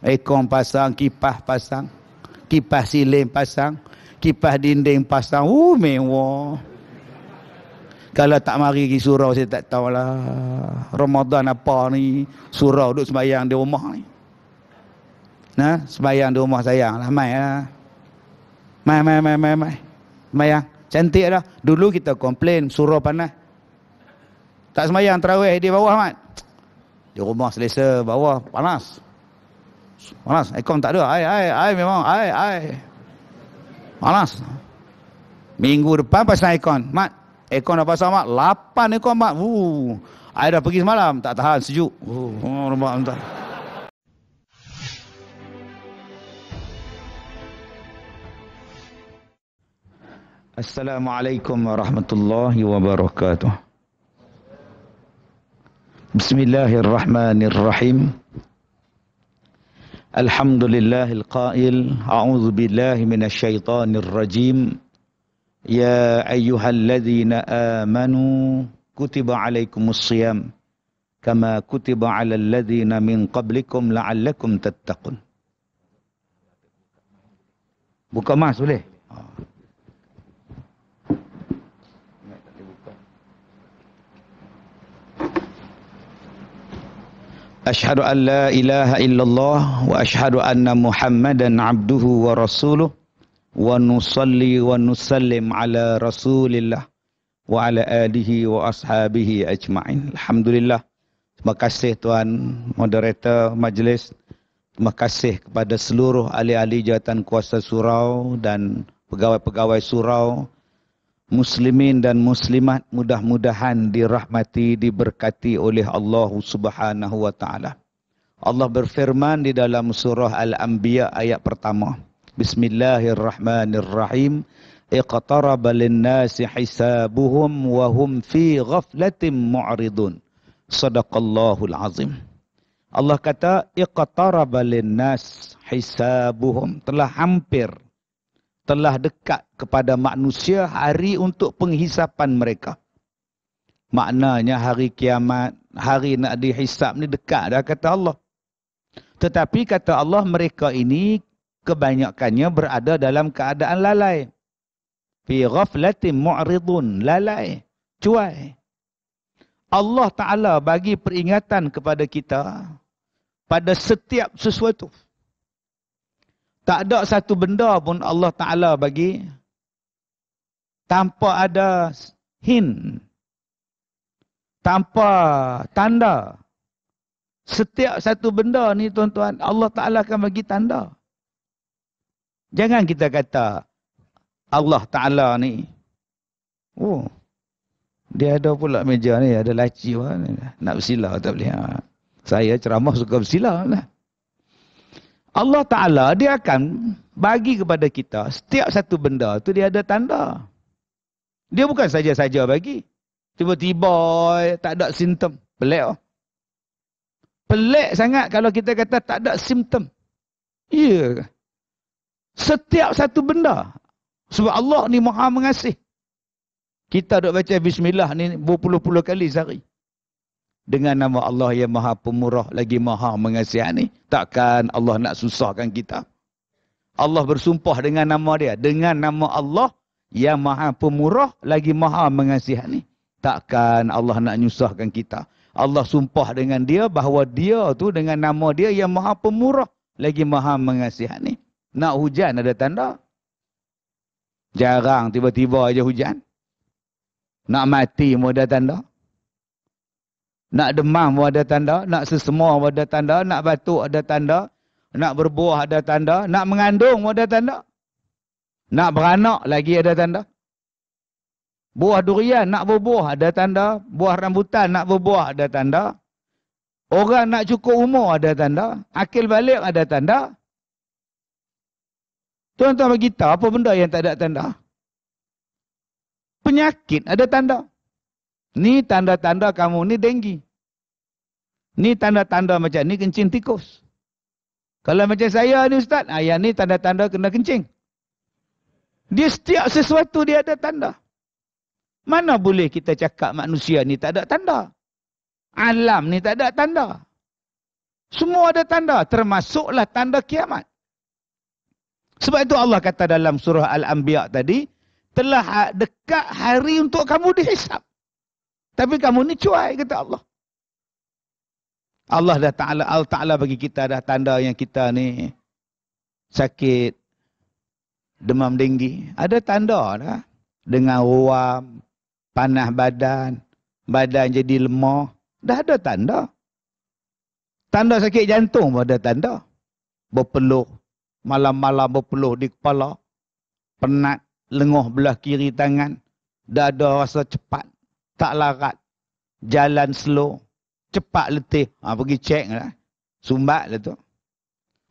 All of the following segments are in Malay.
Ekon pasang, kipas pasang, kipas silim pasang, kipas dinding pasang. Oh, mewah. Kalau tak mari pergi surau, saya tak tahulah. Ramadan apa ni? Surau duduk sembahyang di rumah ni. Nah, sembahyang di rumah sayang lah. Mai lah. Mai, mai, mai, mai, mai. Sembahyang. Cantik lah. Dulu kita komplain surau panas. Tak semayang terawih di bawah, Mat. Di rumah selesa bawah panas. Malas. Aircon tak ada. Air, air, air memang. Air, air. Malas. Minggu depan pasang aircon. Mat. Aircon dah pasang, Mat. Lapan aircon, Mat. Uh. Air dah pergi semalam. Tak tahan. Sejuk. Uh. Oh, rumah. Entah. Assalamualaikum warahmatullahi wabarakatuh. Bismillahirrahmanirrahim. الحمد لله القائل أعوذ بالله من الشيطان الرجيم يا أيها الذين آمنوا كتب عليكم الصيام كما كتب على الذين من قبلكم لعلكم تتقون Buka mas أشهد أن wa ashhadu anna Muhammadan abduhu wa rasuluh, عبده nusalli ونصلي nusallim ala rasulillah, wa ala alihi wa ashabihi ajma'in. Alhamdulillah. Terima kasih Tuan Moderator Majlis. Terima kasih kepada seluruh ahli-ahli jawatan kuasa surau dan pegawai-pegawai surau muslimin dan muslimat mudah-mudahan dirahmati diberkati oleh Allah Subhanahu wa taala. Allah berfirman di dalam surah Al-Anbiya ayat pertama. Bismillahirrahmanirrahim. Iqtaraba lin-nasi hisabuhum wa hum fi ghaflatin mu'ridun. Sadaqallahul azim. Allah kata Iqtara lin-nas hisabuhum telah hampir telah dekat kepada manusia hari untuk penghisapan mereka. Maknanya hari kiamat, hari nak dihisap ni dekat dah kata Allah. Tetapi kata Allah mereka ini kebanyakannya berada dalam keadaan lalai. Fi ghaflatin mu'ridun, lalai, cuai. Allah Ta'ala bagi peringatan kepada kita pada setiap sesuatu tak ada satu benda pun Allah Ta'ala bagi tanpa ada hin tanpa tanda setiap satu benda ni tuan-tuan Allah Ta'ala akan bagi tanda jangan kita kata Allah Ta'ala ni oh dia ada pula meja ni ada laci nak bersila tak boleh ha. saya ceramah suka bersila lah Allah Ta'ala dia akan bagi kepada kita setiap satu benda tu dia ada tanda. Dia bukan saja-saja bagi. Tiba-tiba eh, tak ada simptom. Pelik oh. Pelik sangat kalau kita kata tak ada simptom. Ya. Yeah. Setiap satu benda. Sebab Allah ni maha mengasih. Kita duk baca bismillah ni berpuluh-puluh kali sehari dengan nama Allah yang maha pemurah lagi maha mengasihani. Takkan Allah nak susahkan kita. Allah bersumpah dengan nama dia. Dengan nama Allah yang maha pemurah lagi maha mengasihani. Takkan Allah nak nyusahkan kita. Allah sumpah dengan dia bahawa dia tu dengan nama dia yang maha pemurah lagi maha mengasihani. Nak hujan ada tanda. Jarang tiba-tiba aja hujan. Nak mati pun ada tanda. Nak demam pun ada tanda, nak sesemua pun ada tanda, nak batuk ada tanda, nak berbuah ada tanda, nak mengandung pun ada tanda. Nak beranak lagi ada tanda. Buah durian nak berbuah ada tanda, buah rambutan nak berbuah ada tanda. Orang nak cukup umur ada tanda, akil balik ada tanda. Tuan-tuan bagi tahu apa benda yang tak ada tanda? Penyakit ada tanda. Ni tanda-tanda kamu ni denggi. Ni tanda-tanda macam ni kencing tikus. Kalau macam saya ni ustaz, ayah ni tanda-tanda kena kencing. Dia setiap sesuatu dia ada tanda. Mana boleh kita cakap manusia ni tak ada tanda. Alam ni tak ada tanda. Semua ada tanda, termasuklah tanda kiamat. Sebab itu Allah kata dalam surah Al-Anbiya tadi, telah dekat hari untuk kamu dihisap. Tapi kamu ni cuai kata Allah. Allah dah Ta'ala, Allah Ta'ala bagi kita dah tanda yang kita ni sakit, demam denggi. Ada tanda dah. Dengan ruam, panah badan, badan jadi lemah. Dah ada tanda. Tanda sakit jantung pun ada tanda. Berpeluh. Malam-malam berpeluh di kepala. Penat, lenguh belah kiri tangan. Dada rasa cepat tak larat, jalan slow, cepat letih. Ha, pergi cek lah. Sumbat lah tu.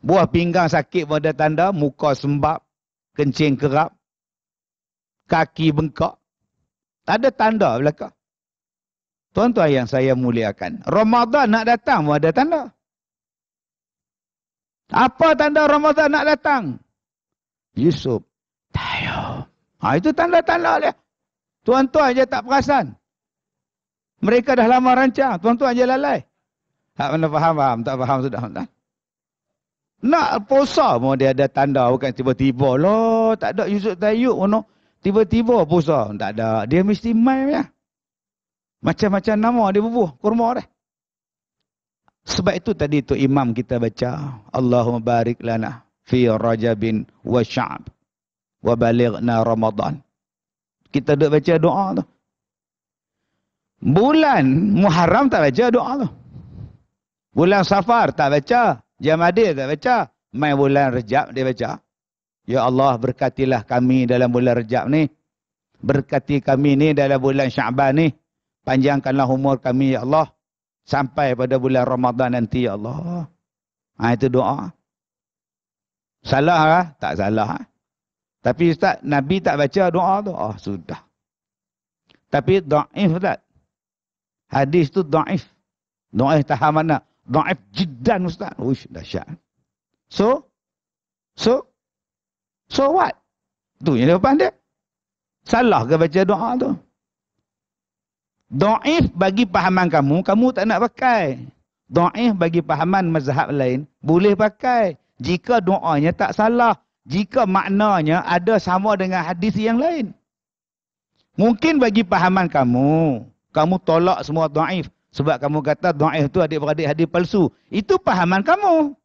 Buah pinggang sakit pun tanda, muka sembab, kencing kerap, kaki bengkak. Tak ada tanda belakang. Tuan-tuan yang saya muliakan. Ramadan nak datang pun ada tanda. Apa tanda Ramadan nak datang? Yusuf. Tayo. Ha, itu tanda-tanda dia. Tuan-tuan je tak perasan. Mereka dah lama rancang. Tuan-tuan je lalai. Tak mana faham, faham. Tak faham sudah. Tak. Nak posa pun dia ada tanda. Bukan tiba-tiba lah. Tak ada Yusuf Tayyub pun. Tiba-tiba posa. Tak ada. Dia mesti main ya. Macam-macam nama dia bubuh. Kurma dah. Sebab itu tadi tu imam kita baca. Allahumma barik lana. Fi rajabin wa sya'ab. Wa balighna ramadhan. Kita duduk baca doa tu. Bulan Muharram tak baca doa tu. Bulan Safar tak baca. Jamadir tak baca. Main bulan Rejab dia baca. Ya Allah berkatilah kami dalam bulan Rejab ni. Berkati kami ni dalam bulan Syaban ni. Panjangkanlah umur kami ya Allah. Sampai pada bulan Ramadan nanti ya Allah. Ha, itu doa. Salah lah? Tak salah lah. Tapi Ustaz, Nabi tak baca doa tu. Oh, sudah. Tapi da'if tak? hadis tu daif. Daif tahap mana? Daif jiddan ustaz. Uish, dahsyat. So? So? So what? Tu yang depan dia. Salah ke baca doa tu? Daif bagi pahaman kamu, kamu tak nak pakai. Daif bagi pahaman mazhab lain, boleh pakai. Jika doanya tak salah. Jika maknanya ada sama dengan hadis yang lain. Mungkin bagi pahaman kamu, kamu tolak semua daif sebab kamu kata daif itu adik-beradik hadis palsu. Itu pahaman kamu.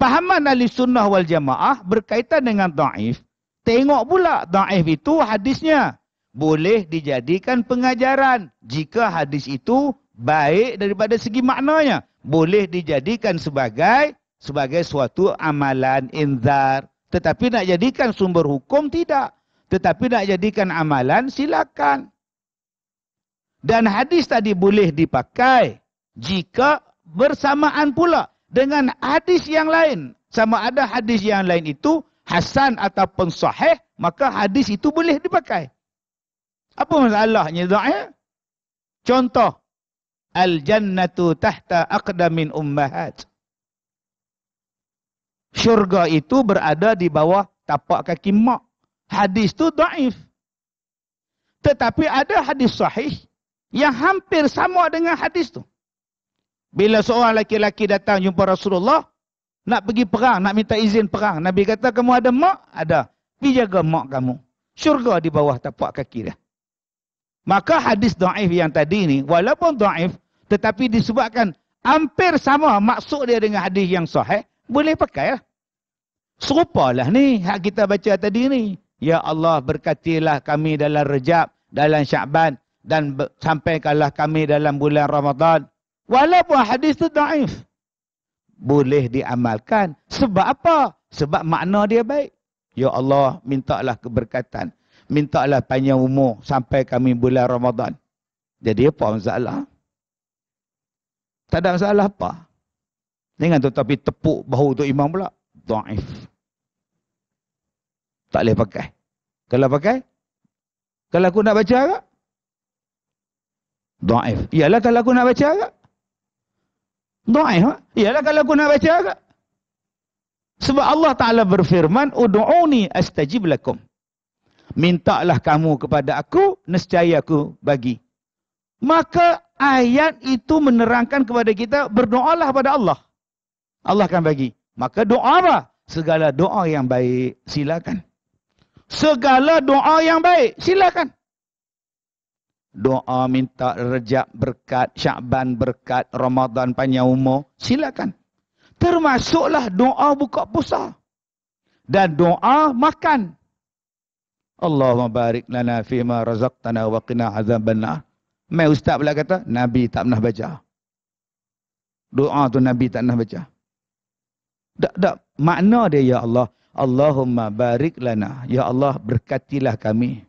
Pahaman ahli sunnah wal jamaah berkaitan dengan daif. Tengok pula daif itu hadisnya boleh dijadikan pengajaran jika hadis itu baik daripada segi maknanya boleh dijadikan sebagai sebagai suatu amalan inzar tetapi nak jadikan sumber hukum tidak tetapi nak jadikan amalan silakan dan hadis tadi boleh dipakai jika bersamaan pula dengan hadis yang lain. Sama ada hadis yang lain itu hasan ataupun sahih, maka hadis itu boleh dipakai. Apa masalahnya doa? Ya? Contoh Al jannatu tahta aqdamin ummahat. Syurga itu berada di bawah tapak kaki mak. Hadis itu daif. Tetapi ada hadis sahih yang hampir sama dengan hadis tu. Bila seorang laki-laki datang jumpa Rasulullah, nak pergi perang, nak minta izin perang. Nabi kata, kamu ada mak? Ada. Pergi jaga mak kamu. Syurga di bawah tapak kaki dia. Maka hadis da'if yang tadi ni, walaupun da'if, tetapi disebabkan hampir sama maksud dia dengan hadis yang sahih, boleh pakai lah. Serupalah ni, hak kita baca tadi ni. Ya Allah, berkatilah kami dalam rejab, dalam syaban, dan sampaikanlah kami dalam bulan Ramadan. Walaupun hadis itu daif. Boleh diamalkan. Sebab apa? Sebab makna dia baik. Ya Allah, mintalah keberkatan. Mintalah panjang umur sampai kami bulan Ramadan. Jadi apa masalah? Tak ada masalah apa? Dengan tapi tepuk bahu untuk imam pula. Daif. Tak boleh pakai. Kalau pakai? Kalau aku nak baca tak? Daif. Iyalah kalau aku nak baca agak. Daif. Ha? Iyalah kalau aku nak baca agak. Sebab Allah Ta'ala berfirman, Udu'uni astajib lakum. Mintalah kamu kepada aku, nescaya aku bagi. Maka ayat itu menerangkan kepada kita, berdoalah pada Allah. Allah akan bagi. Maka doa Segala doa yang baik, silakan. Segala doa yang baik, silakan doa minta rejak berkat, syakban berkat, Ramadan panjang umur, silakan. Termasuklah doa buka puasa dan doa makan. Allahumma barik lana fi ma razaqtana wa qina azaban. Mai ustaz pula kata, Nabi tak pernah baca. Doa tu Nabi tak pernah baca. Tak, tak. Makna dia, Ya Allah. Allahumma barik lana. Ya Allah, berkatilah kami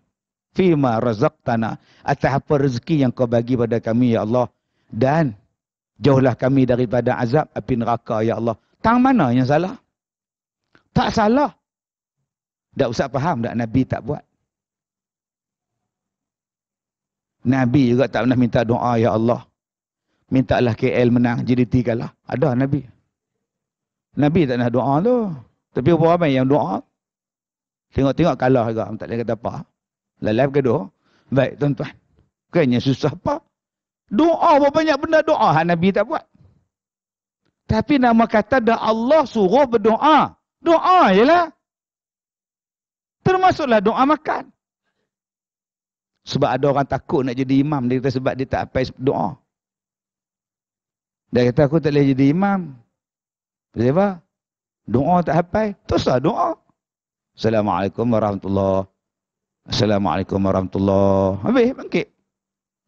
fima razaqtana atas apa rezeki yang kau bagi pada kami ya Allah dan jauhlah kami daripada azab api neraka ya Allah tang mana yang salah tak salah tak usah faham tak nabi tak buat Nabi juga tak pernah minta doa ya Allah. Mintalah KL menang, JDT kalah. Ada Nabi. Nabi tak nak doa tu. Tapi berapa ramai yang doa. Tengok-tengok kalah juga. Tak boleh kata apa. Lalap ke doa? Baik tuan-tuan. Bukannya susah apa? Doa pun banyak benda doa ha, Nabi tak buat. Tapi nama kata dah Allah suruh berdoa. Doa je Termasuklah doa makan. Sebab ada orang takut nak jadi imam. Dia kata sebab dia tak apai doa. Dia kata aku tak boleh jadi imam. Sebab doa tak apai. Tak doa. Assalamualaikum warahmatullahi Assalamualaikum warahmatullahi Habis bangkit.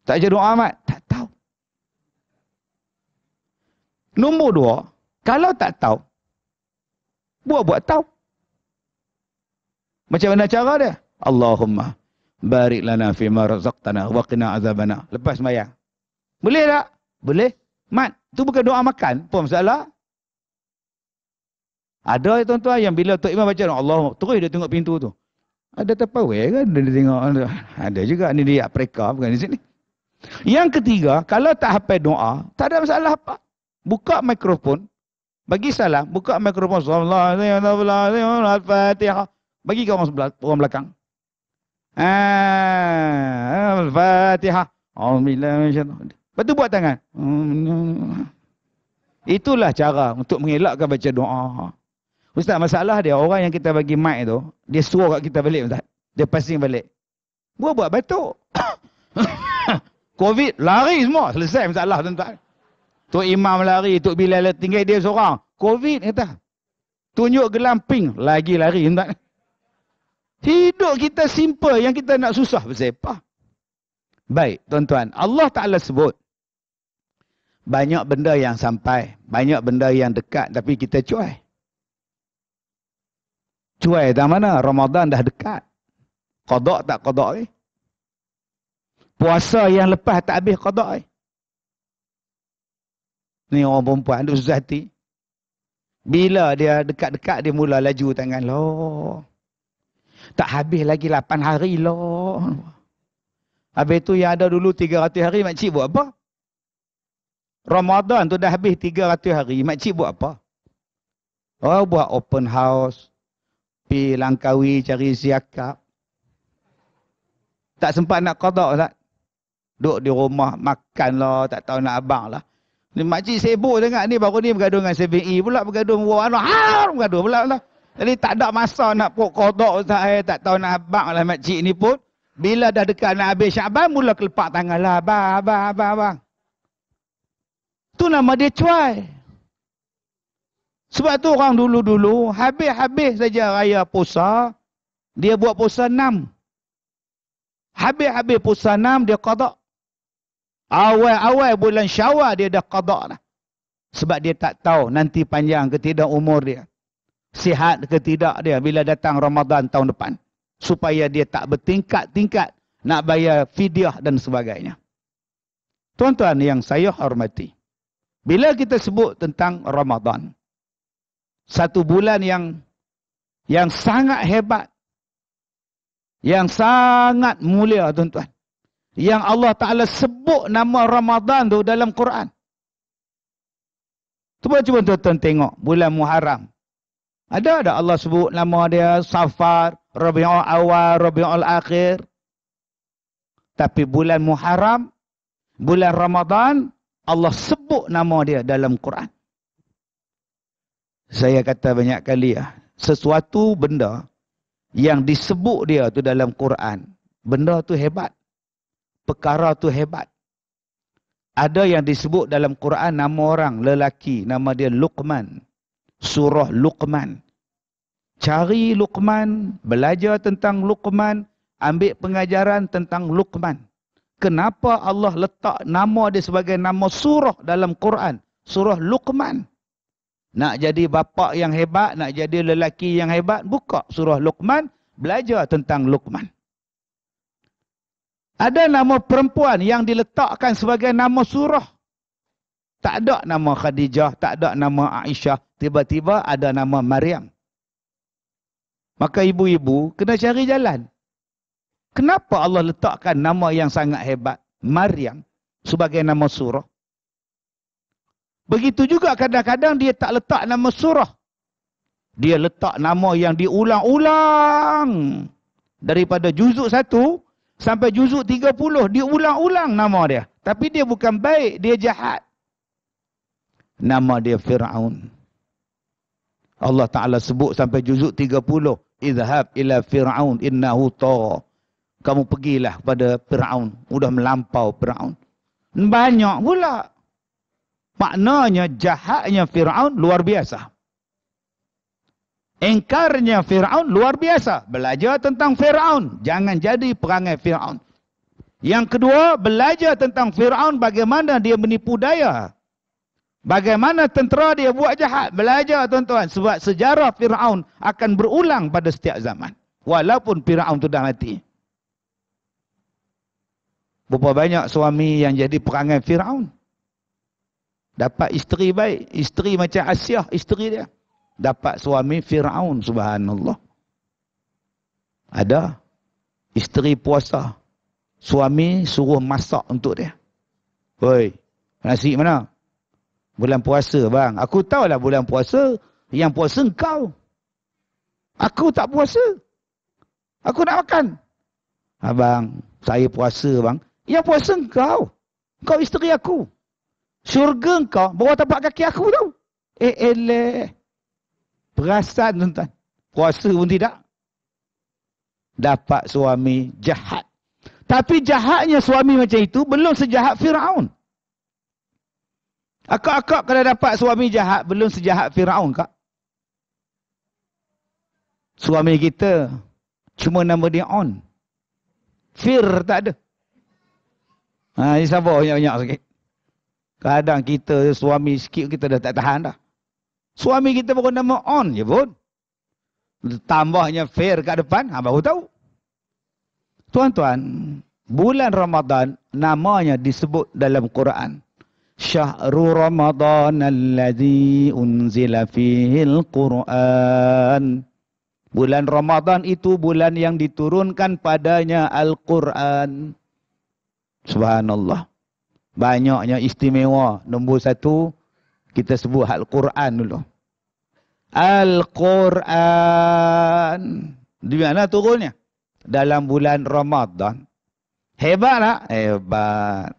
Tak ajar doa amat. Tak tahu. Nombor dua. Kalau tak tahu. Buat-buat tahu. Macam mana cara dia? Allahumma. Barik lana fima razaqtana wa qina azabana. Lepas mayang. Boleh tak? Boleh. Mat. Itu bukan doa makan pun masalah. Ada tuan-tuan yang bila Tok Imam baca Allah terus dia tengok pintu tu. Ada terpawai kan? Dia tengok. Ada juga. Ini dia Afrika bukan di sini. Yang ketiga, kalau tak hafal doa, tak ada masalah apa. Buka mikrofon. Bagi salam. Buka mikrofon. Bagi ke orang belakang. Ha, Al-Fatihah. Alhamdulillah. Lepas tu buat tangan. Itulah cara untuk mengelakkan baca doa. Ustaz, masalah dia orang yang kita bagi mic tu, dia suruh kat kita balik Ustaz. Dia passing balik. Gua buat batuk. Covid lari semua. Selesai masalah tu Ustaz. Tok Imam lari, tu bila lari tinggal dia seorang. Covid kata. Tunjuk gelang pink, lagi lari Ustaz. Hidup kita simple, yang kita nak susah bersepa. Baik, tuan-tuan. Allah Ta'ala sebut. Banyak benda yang sampai. Banyak benda yang dekat tapi kita cuai cuai dah mana Ramadan dah dekat kodok tak kodok eh? puasa yang lepas tak habis kodok eh? ni orang perempuan tu susah bila dia dekat-dekat dia mula laju tangan lo tak habis lagi 8 hari loh. habis tu yang ada dulu 300 hari makcik buat apa Ramadan tu dah habis 300 hari makcik buat apa Oh buat open house pi Langkawi cari siakap. Tak sempat nak kodok lah. Duduk di rumah makan lah, tak tahu nak abang lah. Ni makcik sibuk sangat ni baru ni bergaduh dengan CBE pula bergaduh dengan orang anak. Ah, bergaduh pula lah. Jadi tak ada masa nak pok kodok saya, eh. tak tahu nak abang lah makcik ni pun. Bila dah dekat nak habis syakban, mula kelepak tangan lah. Abang, abang, abang, abang. Tu nama dia cuai. Sebab tu orang dulu-dulu habis-habis saja raya puasa, dia buat puasa enam. Habis-habis puasa enam, dia qada. Awal-awal bulan syawal dia dah qada lah. Sebab dia tak tahu nanti panjang ke tidak umur dia. Sihat ke tidak dia bila datang Ramadan tahun depan. Supaya dia tak bertingkat-tingkat nak bayar fidyah dan sebagainya. Tuan-tuan yang saya hormati. Bila kita sebut tentang Ramadan satu bulan yang yang sangat hebat yang sangat mulia tuan-tuan yang Allah Taala sebut nama Ramadan tu dalam Quran cuba cuba tuan-tuan tengok bulan Muharram ada ada Allah sebut nama dia Safar Rabiul Awal Rabiul Akhir tapi bulan Muharram bulan Ramadan Allah sebut nama dia dalam Quran saya kata banyak kali ah sesuatu benda yang disebut dia tu dalam Quran benda tu hebat perkara tu hebat ada yang disebut dalam Quran nama orang lelaki nama dia Luqman surah Luqman cari Luqman belajar tentang Luqman ambil pengajaran tentang Luqman kenapa Allah letak nama dia sebagai nama surah dalam Quran surah Luqman nak jadi bapak yang hebat, nak jadi lelaki yang hebat, buka surah Luqman, belajar tentang Luqman. Ada nama perempuan yang diletakkan sebagai nama surah. Tak ada nama Khadijah, tak ada nama Aisyah. Tiba-tiba ada nama Maryam. Maka ibu-ibu kena cari jalan. Kenapa Allah letakkan nama yang sangat hebat, Maryam, sebagai nama surah? Begitu juga kadang-kadang dia tak letak nama surah. Dia letak nama yang diulang-ulang. Daripada juzuk satu sampai juzuk tiga puluh. Diulang-ulang nama dia. Tapi dia bukan baik, dia jahat. Nama dia Fir'aun. Allah Ta'ala sebut sampai juzuk tiga puluh. Izhab ila Fir'aun innahu ta'a. Kamu pergilah kepada Fir'aun. Sudah melampau Fir'aun. Banyak pula maknanya jahatnya Fir'aun luar biasa. Engkarnya Fir'aun luar biasa. Belajar tentang Fir'aun. Jangan jadi perangai Fir'aun. Yang kedua, belajar tentang Fir'aun bagaimana dia menipu daya. Bagaimana tentera dia buat jahat. Belajar tuan-tuan. Sebab sejarah Fir'aun akan berulang pada setiap zaman. Walaupun Fir'aun itu dah mati. Berapa banyak suami yang jadi perangai Fir'aun. Dapat isteri baik. Isteri macam Asiah, isteri dia. Dapat suami Fir'aun, subhanallah. Ada isteri puasa. Suami suruh masak untuk dia. Woi, nasi mana? Bulan puasa, bang. Aku tahulah bulan puasa. Yang puasa engkau. Aku tak puasa. Aku nak makan. Abang, saya puasa, bang. Yang puasa engkau. Kau isteri aku. Syurga engkau bawah tapak kaki aku tau. Eh eleh. Perasan tuan-tuan. Puasa pun tidak. Dapat suami jahat. Tapi jahatnya suami macam itu belum sejahat Fir'aun. Akak-akak kalau dapat suami jahat belum sejahat Fir'aun kak. Suami kita cuma nama dia on. Fir tak ada. Ha, ini sabar banyak-banyak sikit. Kadang kita suami sikit kita dah tak tahan dah. Suami kita baru nama on je pun. Tambahnya fair kat depan, ha, aku tahu. Tuan-tuan, bulan Ramadan namanya disebut dalam Quran. Syahrul Ramadan alladhi unzila fihi al-Quran. Bulan Ramadan itu bulan yang diturunkan padanya Al-Quran. Subhanallah banyaknya istimewa nombor satu kita sebut hal Quran dulu al Quran di mana turunnya dalam bulan Ramadan hebat tak? hebat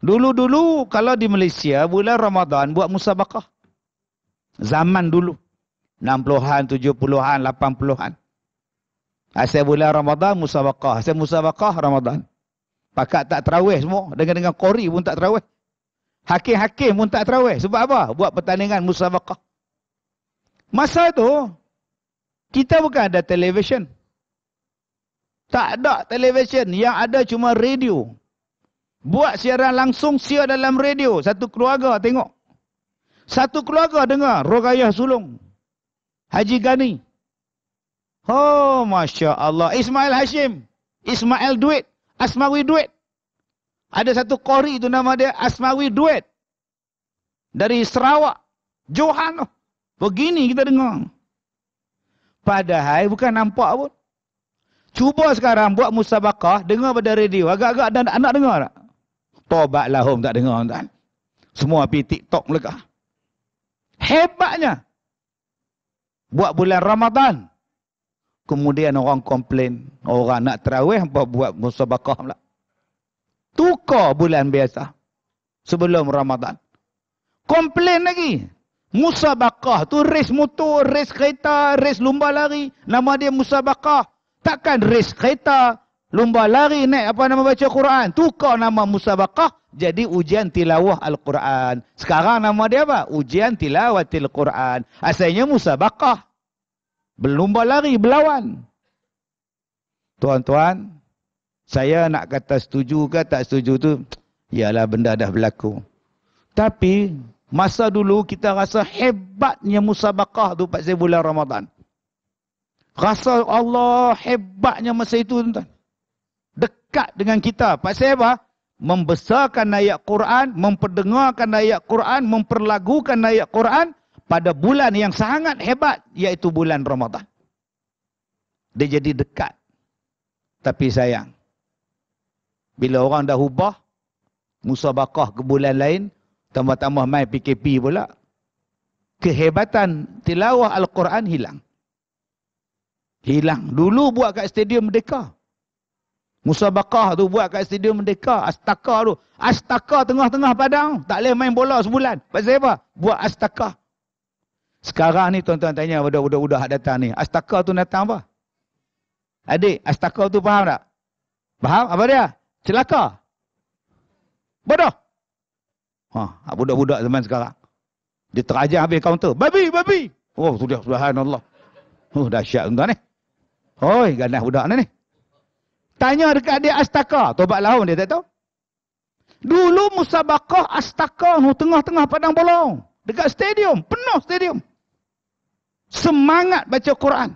dulu dulu kalau di Malaysia bulan Ramadan buat musabakah zaman dulu 60-an, 70-an, 80-an. Asal bulan Ramadan, musabakah. Asal musabakah, Ramadan. Pakat tak terawih semua. Dengan-dengan kori pun tak terawih. Hakim-hakim pun tak terawih. Sebab apa? Buat pertandingan musabakah. Masa tu, kita bukan ada televisyen. Tak ada televisyen. Yang ada cuma radio. Buat siaran langsung siar dalam radio. Satu keluarga tengok. Satu keluarga dengar. Rogayah Sulung. Haji Gani. Oh, Masya Allah. Ismail Hashim. Ismail Duit. Asmawi Duet. Ada satu kori itu nama dia Asmawi Duet. Dari Sarawak. Johan. Oh, begini kita dengar. Padahal bukan nampak pun. Cuba sekarang buat musabakah. Dengar pada radio. Agak-agak dan anak dengar tak? Tobatlah home tak dengar. Tak? Semua pergi TikTok mereka. Hebatnya. Buat bulan Ramadan. Ramadan. Kemudian orang komplain. Orang nak terawih apa buat musabakah pula. Tukar bulan biasa. Sebelum Ramadan. Komplain lagi. Musabakah tu race motor, race kereta, race lumba lari. Nama dia musabakah. Takkan race kereta, lumba lari naik apa nama baca Quran. Tukar nama musabakah jadi ujian tilawah Al-Quran. Sekarang nama dia apa? Ujian tilawah Al-Quran. Asalnya musabakah berlumba lari berlawan tuan-tuan saya nak kata setuju ke tak setuju tu ialah benda dah berlaku tapi masa dulu kita rasa hebatnya musabakah tu pada bulan Ramadan rasa Allah hebatnya masa itu tuan-tuan dekat dengan kita pasal apa membesarkan ayat Quran, memperdengarkan ayat Quran, memperlagukan ayat Quran pada bulan yang sangat hebat yaitu bulan Ramadan. Dia jadi dekat. Tapi sayang. Bila orang dah ubah musabakah ke bulan lain, tambah-tambah mai PKP pula. Kehebatan tilawah Al-Quran hilang. Hilang. Dulu buat kat Stadium Merdeka. Musabakah tu buat kat Stadium Merdeka. Astaka tu. Astaka tengah-tengah padang. Tak boleh main bola sebulan. Pasal apa? Buat Astaka. Sekarang ni tuan-tuan tanya pada budak-budak hak datang ni, astaka tu datang apa? Adik, astaka tu faham tak? Faham apa dia? Celaka. Bodoh. Ha, budak-budak zaman sekarang. Dia terajang habis kaunter. Babi, babi. Oh, sudah subhanallah. Oh, syak engkau ni. Oi, ganas budak ni. Tanya dekat dia astaka. Tobat laun dia tak tahu. Dulu musabakah astaka tengah-tengah padang bolong. Dekat stadium. Penuh stadium semangat baca Quran.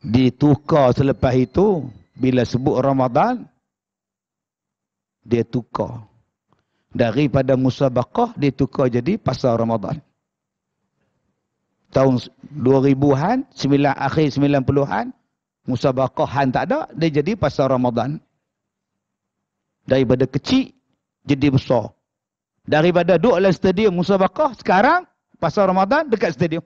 Ditukar selepas itu bila sebut Ramadan dia tukar. Daripada musabaqah dia tukar jadi pasal Ramadan. Tahun 2000-an, akhir 90-an, musabaqah han tak ada, dia jadi pasal Ramadan. Daripada kecil, jadi besar. Daripada duduk dalam stadium musabaqah, sekarang Pasar Ramadan dekat stadium.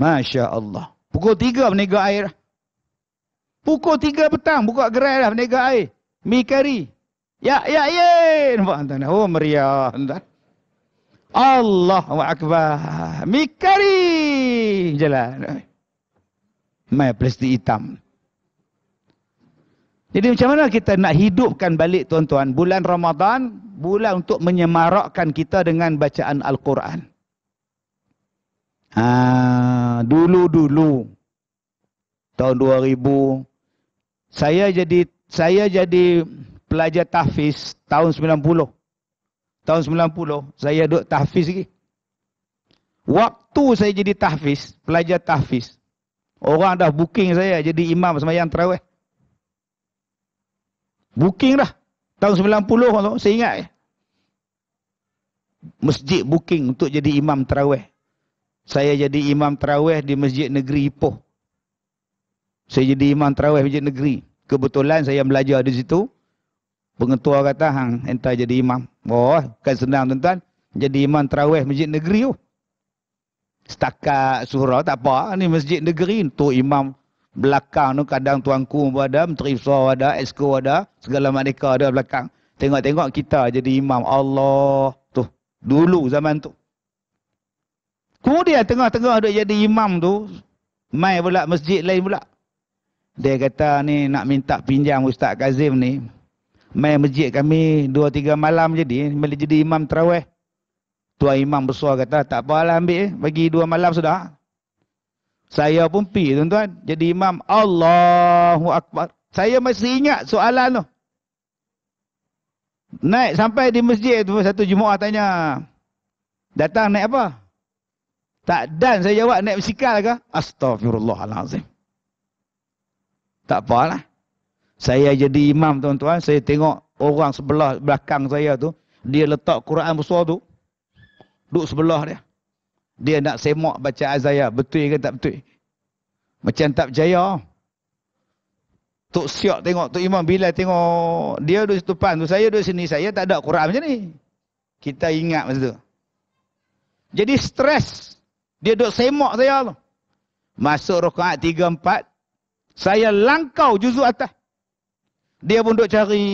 Masya Allah. Pukul tiga berniaga air. Pukul tiga petang buka gerai lah berniaga air. Mi kari. Ya, ya, ya. Nampak tuan Oh, meriah. Allah wa Akbar. Mi kari. Jalan. Mai plastik hitam. Jadi macam mana kita nak hidupkan balik tuan-tuan bulan Ramadan, bulan untuk menyemarakkan kita dengan bacaan Al-Quran. Ha, dulu-dulu tahun 2000 saya jadi saya jadi pelajar tahfiz tahun 90. Tahun 90 saya duduk tahfiz lagi. Waktu saya jadi tahfiz, pelajar tahfiz, orang dah booking saya jadi imam semayang terawih. Booking dah. Tahun 90 saya ingat. Eh. Masjid booking untuk jadi imam terawih. Saya jadi imam terawih di Masjid Negeri Ipoh. Saya jadi imam terawih Masjid Negeri. Kebetulan saya belajar di situ. Pengetua kata, hang, entah jadi imam. Oh, kan senang tuan-tuan. Jadi imam terawih Masjid Negeri tu. Oh. Setakat surah tak apa. Ini Masjid Negeri untuk imam belakang tu kadang tuanku pun ada, menteri besar ada, esko ada, segala merdeka ada belakang. Tengok-tengok kita jadi imam Allah tu. Dulu zaman tu. Kemudian tengah-tengah dia jadi imam tu, mai pula masjid lain pula. Dia kata ni nak minta pinjam Ustaz Kazim ni. Mai masjid kami 2-3 malam jadi, boleh jadi imam terawih. Tuan imam besar kata tak apalah ambil bagi 2 malam sudah. Saya pun pi tuan-tuan. Jadi imam Allahu Akbar. Saya masih ingat soalan tu. Naik sampai di masjid tu satu jumaat tanya. Datang naik apa? Tak dan saya jawab naik basikal ke? Astagfirullahalazim. Tak apalah. Saya jadi imam tuan-tuan, saya tengok orang sebelah belakang saya tu, dia letak Quran besar tu. Duduk sebelah dia dia nak semak baca azaya betul ke tak betul macam tak percaya Tok siap tengok Tok Imam bila tengok dia duduk situ pan tu saya duduk sini saya tak ada Quran macam ni kita ingat masa tu jadi stres dia duduk semak saya tu masuk rokaat tiga empat saya langkau juzuk atas dia pun duduk cari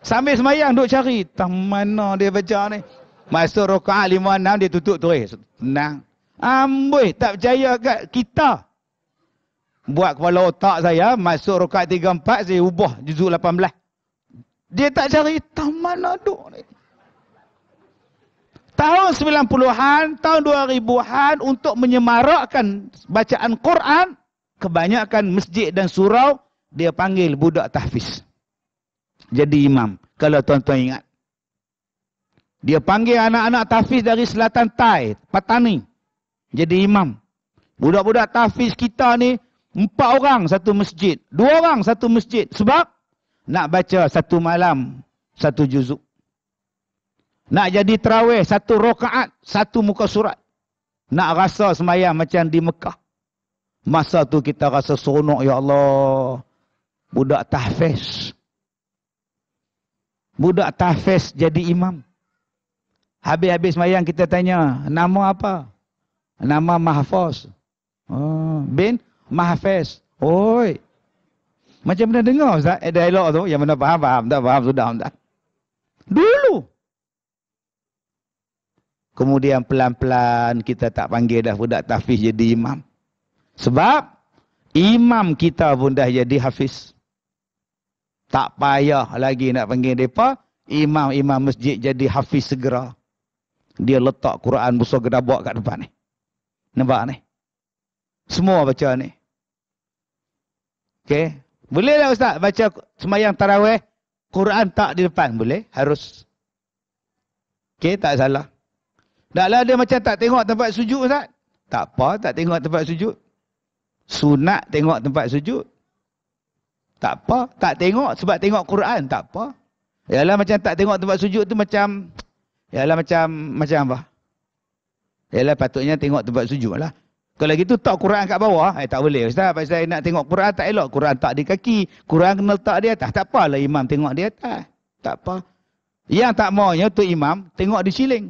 Sambil semayang duk cari. Tang mana dia baca ni. Masuk rokaat lima enam dia tutup tu eh. Tenang. Amboi tak percaya kat kita. Buat kepala otak saya masuk rokaat tiga empat saya ubah juzuk lapan belas. Dia tak cari tahu mana duk ni. Tahun sembilan puluhan, tahun dua an untuk menyemarakkan bacaan Quran, kebanyakan masjid dan surau, dia panggil budak tahfiz. Jadi imam. Kalau tuan-tuan ingat. Dia panggil anak-anak tafiz dari selatan Thai, petani. Jadi imam. Budak-budak tafiz kita ni, empat orang satu masjid. Dua orang satu masjid. Sebab nak baca satu malam, satu juzuk. Nak jadi terawih, satu rokaat, satu muka surat. Nak rasa semayang macam di Mekah. Masa tu kita rasa seronok, Ya Allah. Budak tafiz, Budak tafiz jadi imam. Habis-habis mayang kita tanya, nama apa? Nama Mahfaz. Oh, bin Mahfaz. Oi. Macam mana dengar Ustaz? Eh, dialog tu, yang mana faham, faham. Tak faham, sudah. Tak. Dulu. Kemudian pelan-pelan kita tak panggil dah budak tafiz jadi imam. Sebab imam kita pun dah jadi hafiz. Tak payah lagi nak panggil mereka. Imam-imam masjid jadi hafiz segera dia letak Quran besar gedabak kat depan ni. Nampak ni? Semua baca ni. Okey. Boleh tak Ustaz baca semayang tarawih? Quran tak di depan boleh? Harus. Okey, tak salah. Taklah dia macam tak tengok tempat sujud Ustaz. Tak apa, tak tengok tempat sujud. Sunat tengok tempat sujud. Tak apa, tak tengok sebab tengok Quran, tak apa. Yalah macam tak tengok tempat sujud tu macam Ya lah macam macam apa? Ya lah patutnya tengok tempat sujud lah. Kalau gitu tak Quran kat bawah, eh tak boleh ustaz. Pasal saya nak tengok Quran tak elok. Quran tak di kaki. Quran kena letak di atas. Tak apalah imam tengok di atas. Tak apa. Yang tak maunya tu imam tengok di siling.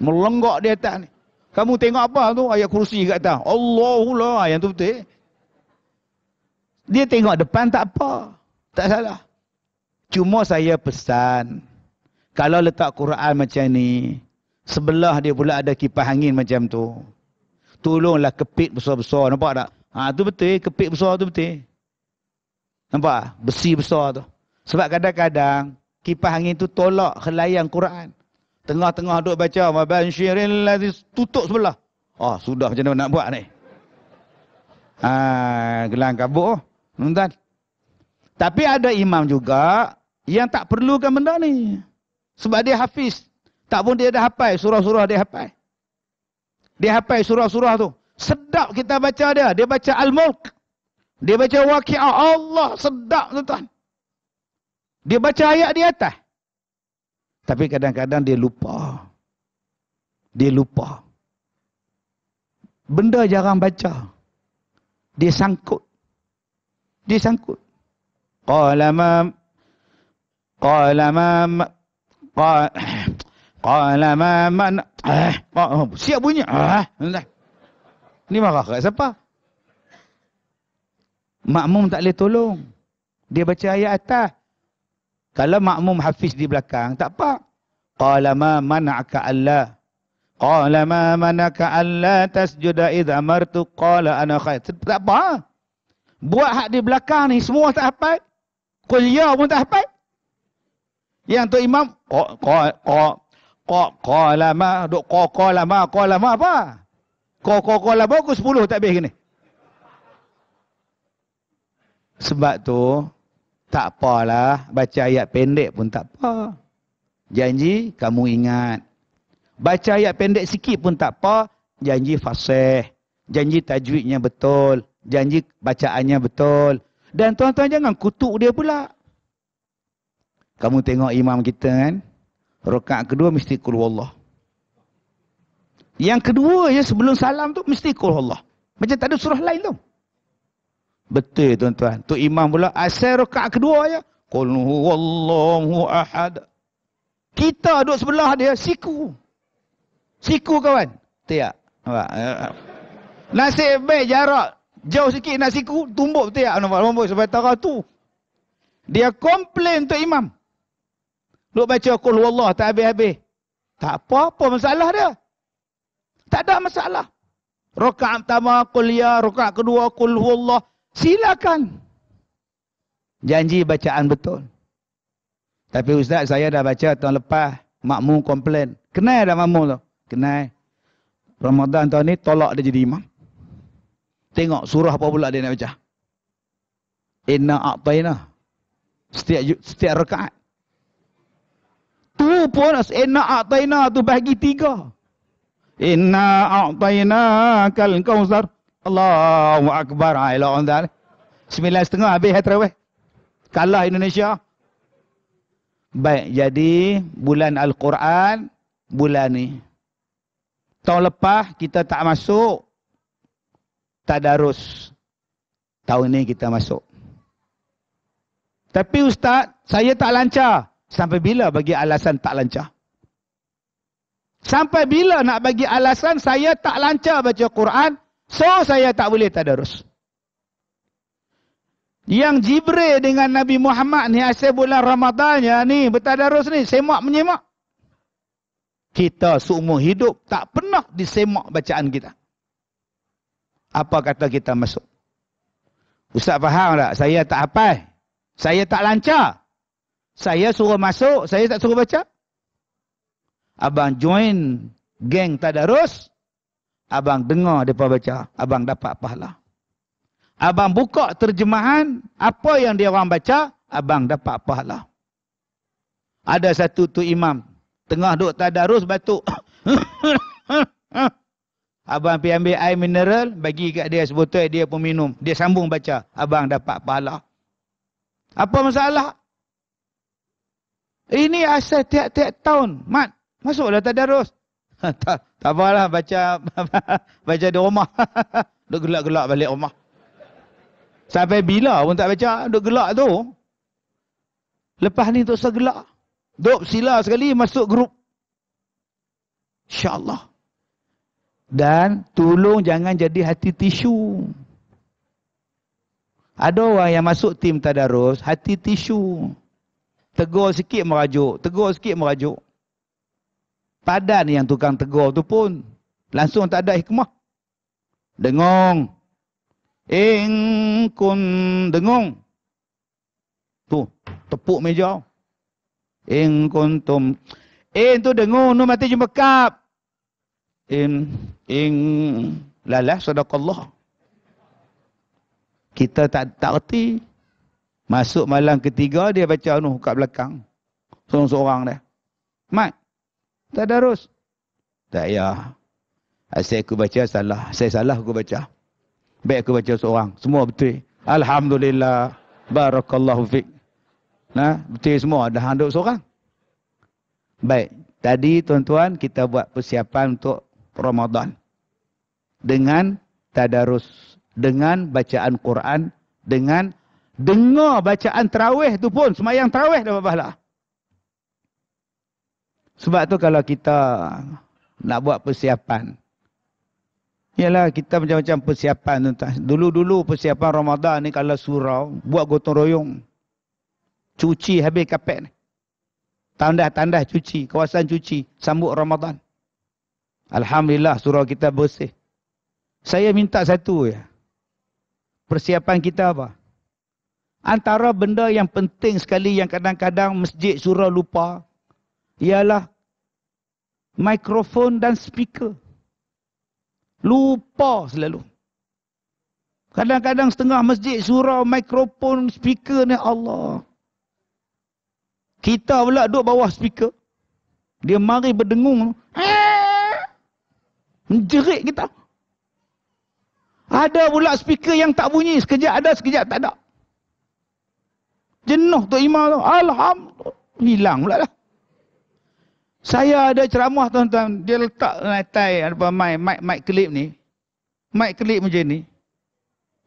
Melenggak di atas ni. Kamu tengok apa tu? Ayat kursi kat atas. Allahulah. Yang tu betul. Eh? Dia tengok depan tak apa. Tak salah. Cuma saya pesan kalau letak Quran macam ni, sebelah dia pula ada kipas angin macam tu. Tolonglah kepit besar-besar, nampak tak? Ha tu betul, kepit besar tu betul. Nampak? Besi besar tu. Sebab kadang-kadang kipas angin tu tolak helayang Quran. Tengah-tengah duk baca syirin lazis tutup sebelah. Ah oh, sudah macam mana nak buat ni? Ha gelang kabut oh. tuan Tapi ada imam juga yang tak perlukan benda ni. Sebab dia hafiz. Tak pun dia dah hapai, surah-surah dia hapai, Dia hapai surah-surah tu. Sedap kita baca dia. Dia baca Al-Mulk. Dia baca Waqi'ah Allah. Sedap tu tuan. Dia baca ayat di atas. Tapi kadang-kadang dia lupa. Dia lupa. Benda jarang baca. Dia sangkut. Dia sangkut. Qala ma Qala ma man eh, oh, siap bunyi. Ah, Ni marah kat siapa? Makmum tak boleh tolong. Dia baca ayat atas. Kalau makmum hafiz di belakang, tak apa. Qala ma man'aka Allah. Qala ma man'aka Allah tasjuda id amartu qala ana khair. Tak apa. Buat hak di belakang ni semua tak apa? Kuliah ya pun tak apa? Yang tu imam kok kok kok kok kok lama duk kok kok lama kok lama apa? Kok kok kok lama aku 10 tak habis ni. Sebab tu tak apalah baca ayat pendek pun tak apa. Janji kamu ingat. Baca ayat pendek sikit pun tak apa, janji fasih. Janji tajwidnya betul, janji bacaannya betul. Dan tuan-tuan jangan kutuk dia pula. Kamu tengok imam kita kan? Rokat kedua mesti kul wallah. Yang kedua ya sebelum salam tu mesti kul wallah. Macam tak ada surah lain tu. Betul tuan-tuan. Tu imam pula asal rokat kedua ya. Kul wallahu ahad. Kita duduk sebelah dia siku. Siku kawan. Tiak. Eh, eh. Nasib baik jarak. Jauh sikit nak siku. Tumbuk tiak. Nampak-nampak sebab tarah tu. Dia komplain tu imam. Duk baca kul wallah tak habis-habis. Tak apa, apa masalah dia? Tak ada masalah. Rakaat pertama kul ya, rakaat kedua kul wallah. Silakan. Janji bacaan betul. Tapi ustaz saya dah baca tahun lepas makmum komplain. Kenal dah makmum tu? Kenal. Ramadan tahun ni tolak dia jadi imam. Tengok surah apa pula dia nak baca. Inna a'tayna. Setiap setiap rakaat tu pun asena eh, ataina tu bahagi tiga. Inna a'taina kal kauzar. Allahu akbar. Ha ila on dal. 9.30 habis hai eh, terawih. Kalah Indonesia. Baik, jadi bulan Al-Quran bulan ni. Tahun lepas kita tak masuk tak darus. Tahun ni kita masuk. Tapi ustaz, saya tak lancar. Sampai bila bagi alasan tak lancar? Sampai bila nak bagi alasan saya tak lancar baca Quran, so saya tak boleh tadarus? Yang Jibril dengan Nabi Muhammad ni asal bulan Ramadan ya ni bertadarus ni semak menyemak. Kita seumur hidup tak pernah disemak bacaan kita. Apa kata kita masuk? Ustaz faham tak? Saya tak apa. Saya tak lancar. Saya suruh masuk, saya tak suruh baca. Abang join geng Tadarus. Abang dengar mereka baca. Abang dapat pahala. Abang buka terjemahan. Apa yang dia orang baca, abang dapat pahala. Ada satu tu imam. Tengah duduk Tadarus, batuk. abang pergi ambil air mineral. Bagi kat dia sebotol, dia pun minum. Dia sambung baca. Abang dapat pahala. Apa masalah? Ini asal tiap-tiap tahun. Mat. Masuklah tadarus. tak, tak apalah baca baca di rumah. duk gelak-gelak balik rumah. Sampai bila pun tak baca. Duk gelak tu. Lepas ni tak usah gelak. Duk sila sekali masuk grup. InsyaAllah. Dan tolong jangan jadi hati tisu. Ada orang yang masuk tim tadarus, hati tisu. Hati tisu. Tegur sikit merajuk. Tegur sikit merajuk. Padan yang tukang tegur tu pun langsung tak ada hikmah. Dengong. Ing kun dengong. Tu, tepuk meja. In tum, In tu dengung, nu mati jumpa kap. In, in, lalah sadaqallah. Kita tak tak erti. Masuk malam ketiga dia baca anuh kat belakang. Seorang-seorang dia. Mat. Tak ada rus. Tak ya. Asyik aku baca salah. Saya salah aku baca. Baik aku baca seorang. Semua betul. Alhamdulillah. Barakallahu fiqh. Ha? Nah, betul semua. Dah handuk seorang. Baik. Tadi tuan-tuan kita buat persiapan untuk Ramadan. Dengan tadarus. Dengan bacaan Quran. Dengan dengar bacaan terawih tu pun semayang terawih dapat pahala. Sebab tu kalau kita nak buat persiapan. Ialah kita macam-macam persiapan Dulu-dulu persiapan Ramadan ni kalau surau, buat gotong royong. Cuci habis kapek ni. Tanda-tanda cuci, kawasan cuci, sambut Ramadan. Alhamdulillah surau kita bersih. Saya minta satu ya. Persiapan kita apa? Antara benda yang penting sekali yang kadang-kadang masjid surau lupa ialah mikrofon dan speaker. Lupa selalu. Kadang-kadang setengah masjid surau mikrofon speaker ni Allah. Kita pula duduk bawah speaker. Dia mari berdengung. Menjerit kita. Ada pula speaker yang tak bunyi. Sekejap ada, sekejap tak ada jenuh tu Imam tu. Alhamdulillah. Hilang pula lah. Saya ada ceramah tuan-tuan. Dia letak latai apa mic, mic, mic clip ni. Mic clip macam ni.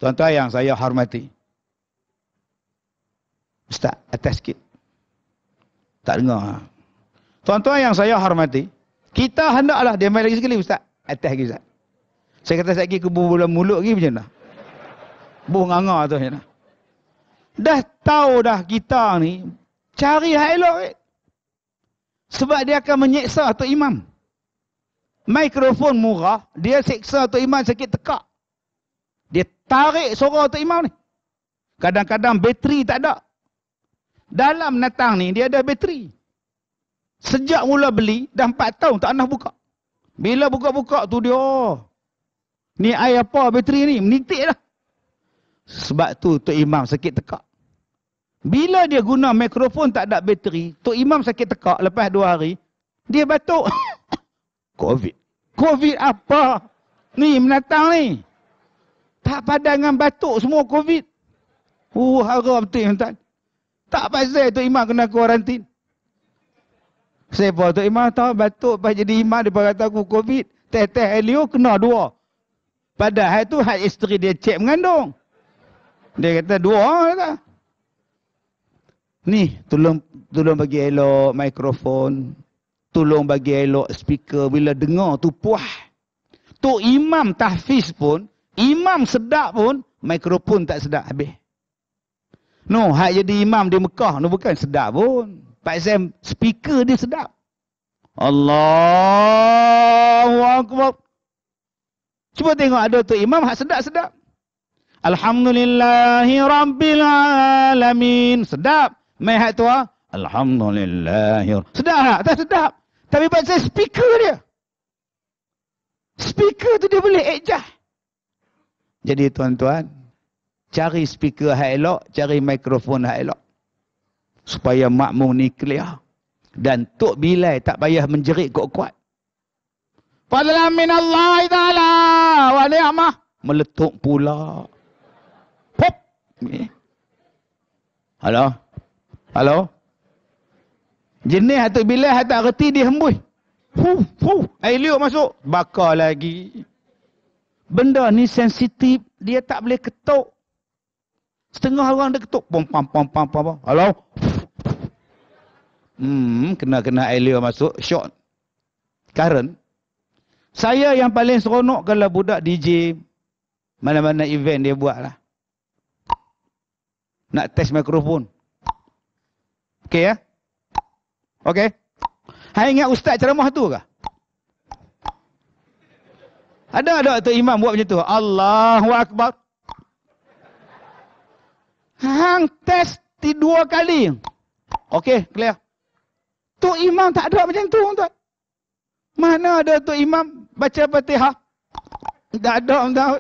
Tuan-tuan yang saya hormati. Ustaz, atas sikit. Tak dengar. Ha. Tuan-tuan yang saya hormati. Kita hendaklah dia main lagi sekali Ustaz. Atas lagi Ustaz. Saya kata saya pergi ke bulan mulut lagi macam mana? Buh nganga tu macam mana? dah tahu dah kita ni cari hak elok eh. sebab dia akan menyeksa atau imam mikrofon murah dia seksa atau imam sakit tekak dia tarik suara atau imam ni kadang-kadang bateri tak ada dalam natang ni dia ada bateri sejak mula beli dah 4 tahun tak pernah buka bila buka-buka tu dia oh, ni air apa bateri ni menitik lah. Sebab tu Tok Imam sakit tekak. Bila dia guna mikrofon tak ada bateri, Tok Imam sakit tekak lepas dua hari, dia batuk. Covid. Covid apa? Ni menatang ni. Tak padan dengan batuk semua Covid. Oh, uh, haram tu tuan. Tak Tak pasal Tok Imam kena kuarantin. Siapa Tok Imam tahu batuk lepas jadi imam dia kata aku Covid. Teh-teh Helio kena dua. Padahal tu hak isteri dia cek mengandung. Dia kata dua lah kata. Ni, tolong tolong bagi elok mikrofon. Tolong bagi elok speaker bila dengar tu puah. Tu imam tahfiz pun, imam sedap pun, mikrofon tak sedap habis. No, hak jadi imam di Mekah no bukan sedap pun. Pak Sam speaker dia sedap. Allahu akbar. Cuba tengok ada tu imam hak sedap sedap. Alhamdulillahi Rabbil Alamin. Sedap. Mayat tu ah. Alhamdulillahi. Sedap tak? Tak sedap. Tapi buat saya speaker dia. Speaker tu dia boleh ejah. Jadi tuan-tuan, cari speaker hak elok, cari mikrofon hak elok. Supaya makmum ni clear. Dan Tok Bilai tak payah menjerit kuat-kuat. Fadlan min Allah ta'ala wa ni'mah. Meletup pula. Halo? Halo? Jenis hatu bila hatu reti dia hembus. Huh, huh, air liuk masuk. Bakar lagi. Benda ni sensitif. Dia tak boleh ketuk. Setengah orang dia ketuk. Pom, pom, pom, pom, pom. Halo? Hmm, kena-kena air liuk masuk. Shot. Karen Saya yang paling seronok kalau budak DJ. Mana-mana event dia buat lah nak test mikrofon. Okey ya? Okey. Hai ingat ustaz ceramah tu ke? Ada ada tu imam buat macam tu. Allahu akbar. Hang test di dua kali. Okey, clear. Tu imam tak ada macam tu, tuan. Mana ada tu imam baca Fatihah? Tak ada, tuan.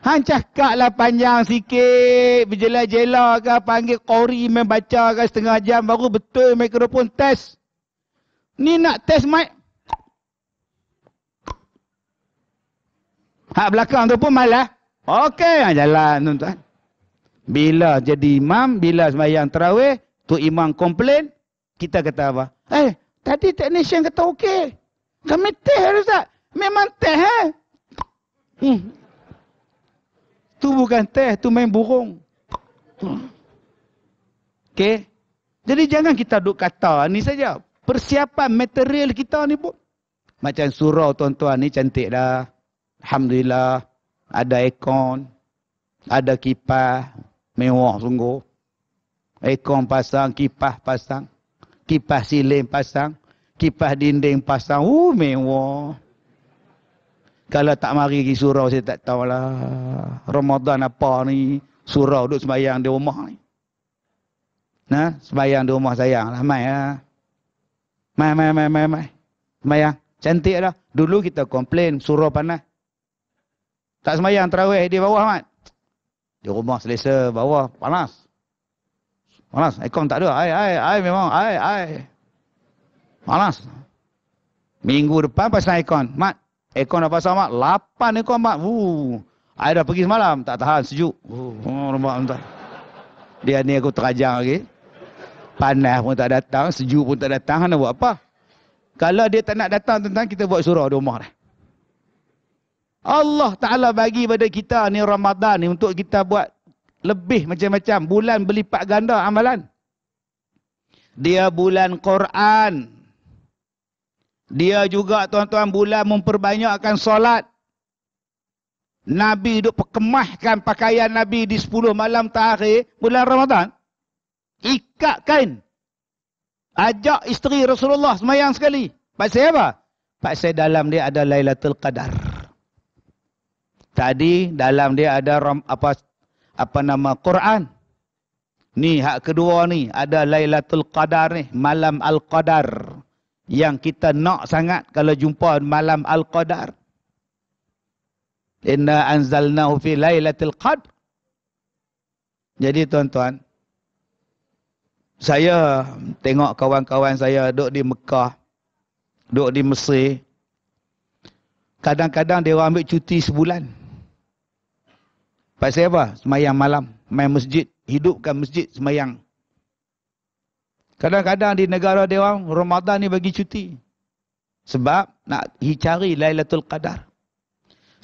Hang cakap lah panjang sikit. Berjela-jela ke panggil kori membaca baca ke setengah jam baru betul mikrofon test. Ni nak test mic. Hak belakang tu pun malah. Okey, jalan tuan-tuan. Bila jadi imam, bila semayang terawih, tu imam komplain, kita kata apa? Eh, hey, tadi teknisyen kata okey. Kami teh, Ustaz. Memang teh, eh? Hmm. Tu bukan teh, tu main burung. Okay, Jadi jangan kita duk kata ni saja. Persiapan material kita ni pun macam surau tuan-tuan ni cantik dah. Alhamdulillah ada ekon, ada kipas, mewah sungguh. Ekon pasang, kipas pasang, kipas siling pasang, kipas dinding pasang. Uh, mewah. Kalau tak mari pergi surau saya tak tahulah. Ramadan apa ni? Surau duduk sembahyang di rumah ni. Nah, sembahyang di rumah saya lah mai lah. Mai mai mai mai mai. Sembahyang. Cantik dah. Dulu kita komplain surau panas. Tak sembahyang terawih di bawah Ahmad. Di rumah selesa bawah panas. Panas. Ekon tak ada. Ai ai ai memang ai ai. Panas. Minggu depan pasal ekon. Mat ekor nafas amat. Lapan ekor amat. Uh, dah pergi semalam. Tak tahan, sejuk. Rumah oh, Dia ni aku terajang lagi. Panas pun tak datang, sejuk pun tak datang. Nak buat apa? Kalau dia tak nak datang tentang, kita buat surah di rumah dah. Allah Ta'ala bagi pada kita ni Ramadan ni untuk kita buat lebih macam-macam. Bulan berlipat ganda amalan. Dia bulan Quran. Dia juga tuan-tuan bulan memperbanyakkan solat. Nabi duk perkemahkan pakaian Nabi di 10 malam terakhir bulan Ramadan. Ikat kain. Ajak isteri Rasulullah semayang sekali. Pasal apa? Pasal dalam dia ada Lailatul Qadar. Tadi dalam dia ada ram, apa apa nama Quran. Ni hak kedua ni ada Lailatul Qadar ni, malam Al-Qadar yang kita nak sangat kalau jumpa malam al-qadar inna anzalnahu fi lailatul qadr jadi tuan-tuan saya tengok kawan-kawan saya duduk di Mekah duduk di Mesir kadang-kadang dia ambil cuti sebulan pasal apa semayang malam main masjid hidupkan masjid semayang Kadang-kadang di negara dia orang Ramadan ni bagi cuti. Sebab nak cari Lailatul Qadar.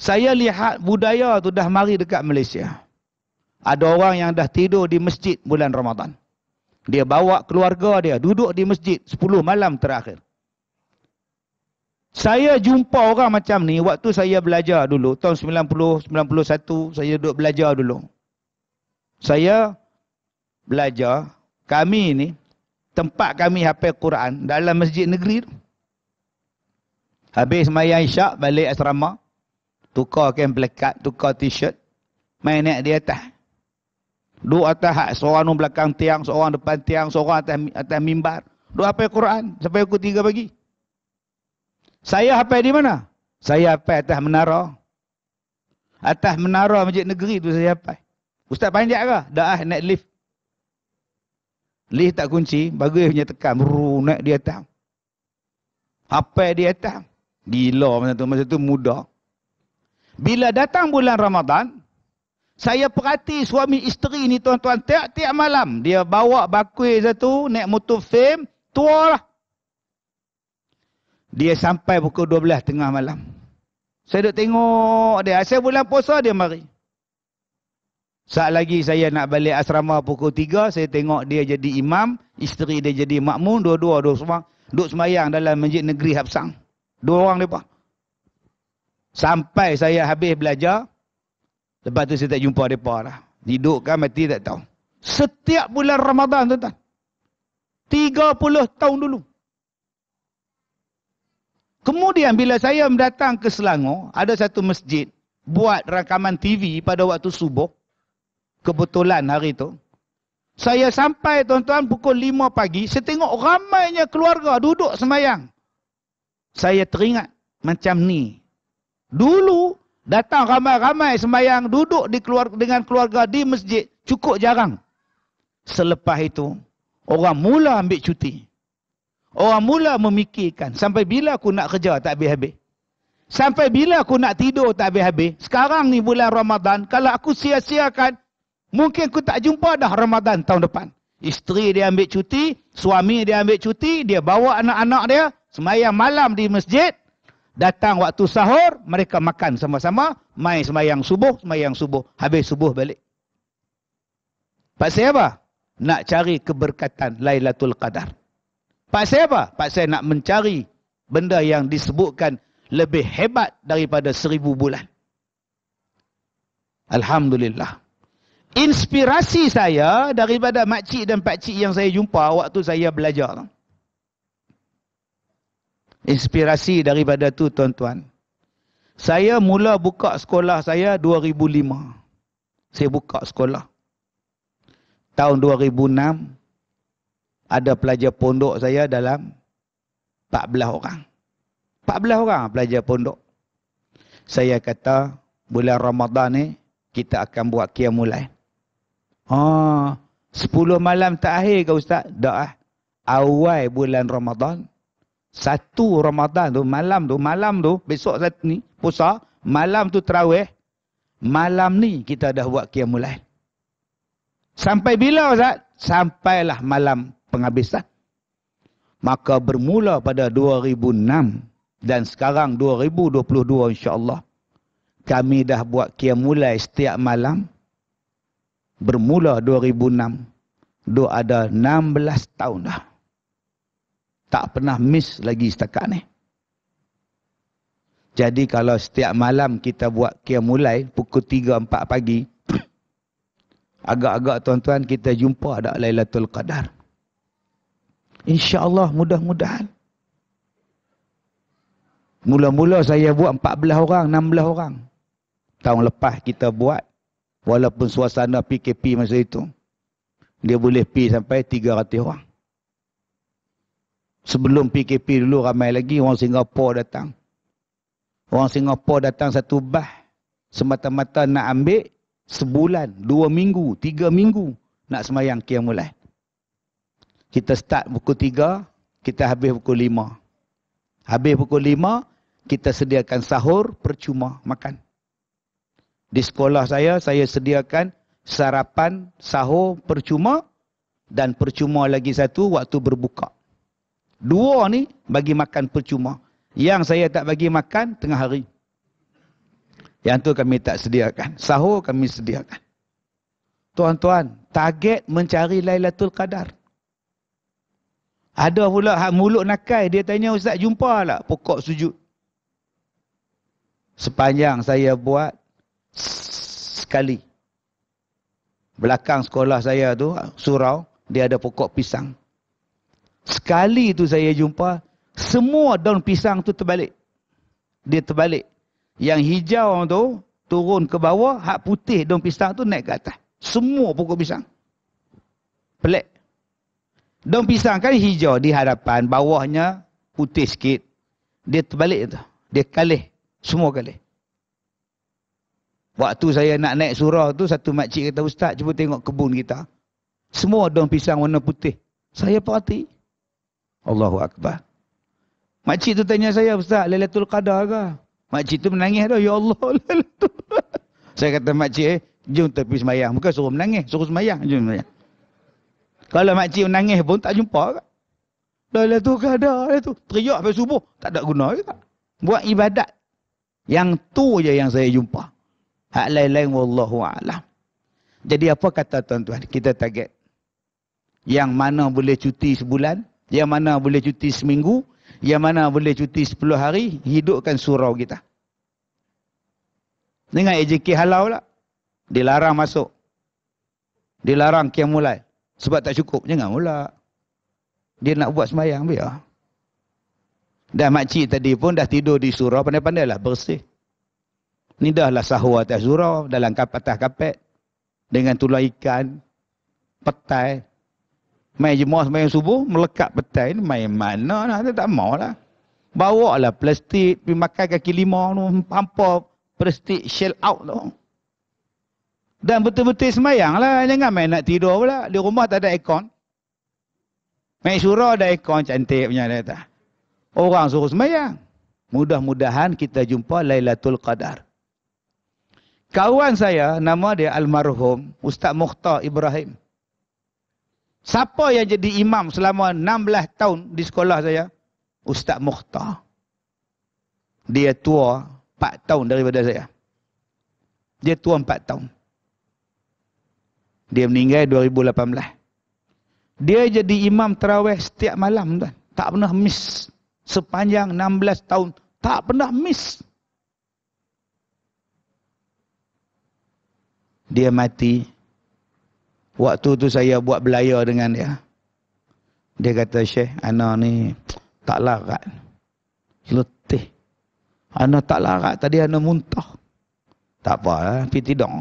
Saya lihat budaya tu dah mari dekat Malaysia. Ada orang yang dah tidur di masjid bulan Ramadhan. Dia bawa keluarga dia duduk di masjid 10 malam terakhir. Saya jumpa orang macam ni waktu saya belajar dulu tahun 90 91 saya duduk belajar dulu. Saya belajar kami ni tempat kami hafal Quran dalam masjid negeri tu. Habis mayan syak balik asrama. Tukar kain plekat, tukar t-shirt. Main naik di atas. Duk atas hak, seorang di belakang tiang, seorang depan tiang, seorang atas, atas mimbar. Duk hafal Quran sampai aku tiga pagi. Saya hafal di mana? Saya hafal atas menara. Atas menara masjid negeri tu saya hafal. Ustaz panjang ke? Dah ah, naik lift. Lih tak kunci, bagus punya tekan, ru naik di atas. Hapai di atas. Gila masa tu, masa tu muda. Bila datang bulan Ramadan, saya perhati suami isteri ni tuan-tuan, tiap-tiap malam dia bawa bakui satu, naik motor film, tua lah. Dia sampai pukul 12 tengah malam. Saya duduk tengok dia. Asal bulan puasa dia mari. Saat lagi saya nak balik asrama pukul Tiga, saya tengok dia jadi imam, isteri dia jadi makmum, dua-dua duduk semang, duduk semayang dalam masjid negeri Habsang. Dua orang mereka. Sampai saya habis belajar, lepas tu saya tak jumpa mereka lah. Hidup kan mati tak tahu. Setiap bulan Ramadan tuan-tuan. puluh tahun dulu. Kemudian bila saya mendatang ke Selangor, ada satu masjid buat rakaman TV pada waktu subuh kebetulan hari tu. Saya sampai tuan-tuan pukul 5 pagi, saya tengok ramainya keluarga duduk semayang. Saya teringat macam ni. Dulu datang ramai-ramai semayang duduk di keluar, dengan keluarga di masjid cukup jarang. Selepas itu, orang mula ambil cuti. Orang mula memikirkan sampai bila aku nak kerja tak habis-habis. Sampai bila aku nak tidur tak habis-habis. Sekarang ni bulan Ramadan, kalau aku sia-siakan, Mungkin aku tak jumpa dah Ramadan tahun depan. Isteri dia ambil cuti, suami dia ambil cuti, dia bawa anak-anak dia semayang malam di masjid. Datang waktu sahur, mereka makan sama-sama. Main semayang subuh, semayang subuh. Habis subuh balik. Paksa apa? Nak cari keberkatan Lailatul Qadar. Paksa apa? Paksa nak mencari benda yang disebutkan lebih hebat daripada seribu bulan. Alhamdulillah inspirasi saya daripada makcik dan pakcik yang saya jumpa waktu saya belajar. Inspirasi daripada tu tuan-tuan. Saya mula buka sekolah saya 2005. Saya buka sekolah. Tahun 2006, ada pelajar pondok saya dalam 14 orang. 14 orang pelajar pondok. Saya kata, bulan Ramadan ni, kita akan buat kiamulain. Oh, sepuluh malam terakhir ke Ustaz? Tak lah. Eh. Awal bulan Ramadan. Satu Ramadan tu, malam tu, malam tu, besok saat ni, puasa, malam tu terawih. Malam ni kita dah buat kiam mulai. Sampai bila Ustaz? Sampailah malam penghabisan. Maka bermula pada 2006 dan sekarang 2022 insyaAllah. Kami dah buat kiam mulai setiap malam bermula 2006 Duk ada 16 tahun dah. Tak pernah miss lagi setakat ni. Jadi kalau setiap malam kita buat kia mulai pukul 3-4 pagi. agak-agak tuan-tuan kita jumpa ada Lailatul Qadar. Insya Allah mudah-mudahan. Mula-mula saya buat 14 orang, 16 orang. Tahun lepas kita buat 20 walaupun suasana PKP masa itu dia boleh pi sampai 300 orang sebelum PKP dulu ramai lagi orang Singapura datang orang Singapura datang satu bah semata-mata nak ambil sebulan, dua minggu, tiga minggu nak semayang kiam mulai. Kita start pukul tiga, kita habis pukul lima. Habis pukul lima, kita sediakan sahur percuma makan. Di sekolah saya, saya sediakan sarapan sahur percuma dan percuma lagi satu waktu berbuka. Dua ni bagi makan percuma. Yang saya tak bagi makan tengah hari. Yang tu kami tak sediakan. Sahur kami sediakan. Tuan-tuan, target mencari Lailatul Qadar. Ada pula hak mulut nakai. Dia tanya, Ustaz, jumpa lah pokok sujud. Sepanjang saya buat, sekali. Belakang sekolah saya tu surau, dia ada pokok pisang. Sekali tu saya jumpa semua daun pisang tu terbalik. Dia terbalik. Yang hijau tu turun ke bawah, hak putih daun pisang tu naik ke atas. Semua pokok pisang. Pelik. Daun pisang kan hijau di hadapan, bawahnya putih sikit. Dia terbalik tu. Dia kalih. Semua kalih. Waktu saya nak naik surau tu satu makcik kata ustaz cuba tengok kebun kita. Semua daun pisang warna putih. Saya perhati. Allahu Akbar. Makcik tu tanya saya ustaz Lailatul Qadar ke? Makcik tu menangis dah. Ya Allah Lailatul Saya kata makcik eh, jom tepi semayang. Bukan suruh menangis, suruh semayang. Jom semayang. Kalau makcik menangis pun tak jumpa ke? Lailatul Qadar. Lailatul. Teriak sampai subuh. Tak ada guna ke? Buat ibadat. Yang tu je yang saya jumpa. Hak lain-lain wallahu a'lam. Jadi apa kata tuan-tuan? Kita target yang mana boleh cuti sebulan, yang mana boleh cuti seminggu, yang mana boleh cuti sepuluh hari, hidupkan surau kita. Dengan ejeki halau lah. Dilarang masuk. Dilarang kiam mulai. Sebab tak cukup. Jangan mula. Dia nak buat semayang biar. Dan makcik tadi pun dah tidur di surau. Pandai-pandailah bersih. Ni dahlah sahur atas zura dalam kapatah kapet. Dengan tulang ikan. Petai. Main jemaah semayang subuh. Melekat petai ni main mana lah. Dia tak mau lah. Bawa lah plastik. Pergi makan kaki limau tu. Hampa plastik shell out tu. Dan betul-betul semayang lah. Jangan main nak tidur pula. Di rumah tak ada aircon. Main surah ada aircon cantik punya. Dia tak. Orang suruh semayang. Mudah-mudahan kita jumpa Lailatul Qadar. Kawan saya nama dia almarhum Ustaz Mukhtar Ibrahim. Siapa yang jadi imam selama 16 tahun di sekolah saya? Ustaz Mukhtar. Dia tua 4 tahun daripada saya. Dia tua 4 tahun. Dia meninggal 2018. Dia jadi imam terawih setiap malam Tak pernah miss. Sepanjang 16 tahun. Tak pernah miss. dia mati. Waktu tu saya buat belaya dengan dia. Dia kata, Syekh, Ana ni tak larat. Letih. Ana tak larat. Tadi Ana muntah. Tak apa, eh? pergi tidur.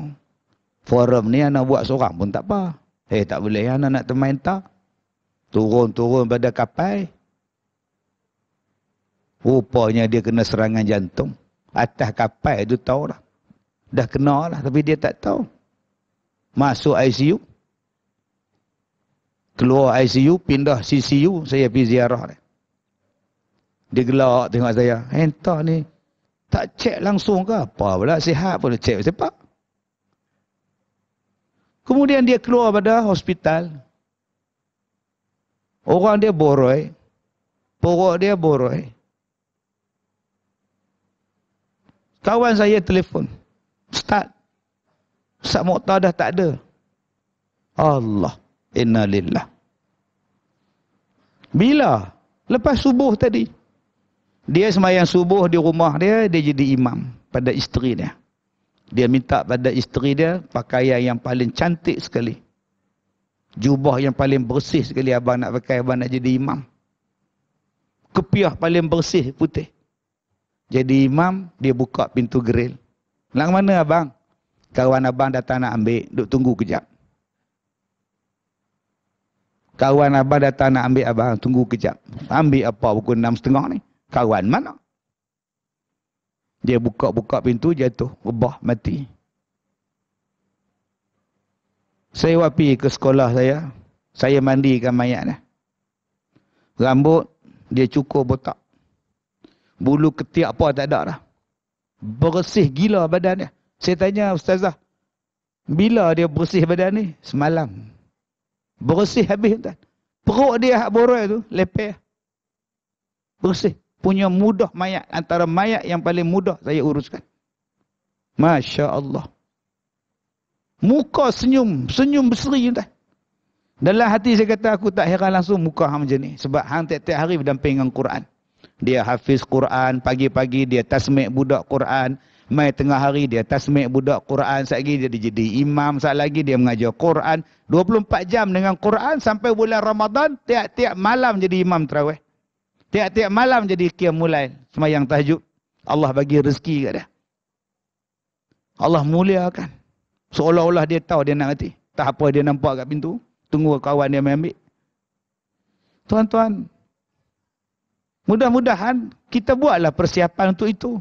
Forum ni Ana buat seorang pun tak apa. Eh, hey, tak boleh. Ana nak teman tak? Turun-turun pada kapal. Rupanya dia kena serangan jantung. Atas kapal tu tahu lah. Dah kenal lah. Tapi dia tak tahu masuk ICU keluar ICU pindah CCU saya pergi ziarah dia dia gelak tengok saya eh, entah ni tak cek langsung ke apa pula sihat pun cek sepak kemudian dia keluar pada hospital orang dia boroi pokok dia boroi kawan saya telefon start Ustaz Muqtah dah tak ada. Allah. Inna lillah. Bila? Lepas subuh tadi. Dia semayang subuh di rumah dia, dia jadi imam pada isteri dia. Dia minta pada isteri dia pakaian yang paling cantik sekali. Jubah yang paling bersih sekali abang nak pakai, abang nak jadi imam. Kepiah paling bersih putih. Jadi imam, dia buka pintu geril. Nak mana abang? Kawan abang datang nak ambil, duk tunggu kejap. Kawan abang datang nak ambil abang, tunggu kejap. Ambil apa pukul enam setengah ni? Kawan mana? Dia buka-buka pintu, jatuh. Rebah, mati. Saya wapi ke sekolah saya. Saya mandikan mayat dia. Rambut, dia cukur botak. Bulu ketiak apa tak ada dah. Bersih gila badannya. Saya tanya ustazah, bila dia bersih badan ni? Semalam. Bersih habis tuan. Perut dia hak borai tu, lepeh. Bersih. Punya mudah mayat. Antara mayat yang paling mudah saya uruskan. Masya Allah. Muka senyum. Senyum berseri tuan. Dalam hati saya kata aku tak heran langsung muka hang macam ni. Sebab hang tiap-tiap hari berdamping dengan Quran. Dia hafiz Quran. Pagi-pagi dia tasmik budak Quran. Mai tengah hari dia tasmik budak Quran Sekejap lagi dia jadi imam Sekejap lagi dia mengajar Quran 24 jam dengan Quran sampai bulan Ramadan Tiap-tiap malam jadi imam terawih Tiap-tiap malam jadi kiam mulai Semayang tahajud Allah bagi rezeki kat dia Allah muliakan Seolah-olah dia tahu dia nak mati Tak apa dia nampak kat pintu Tunggu kawan dia ambil Tuan-tuan Mudah-mudahan kita buatlah persiapan untuk itu.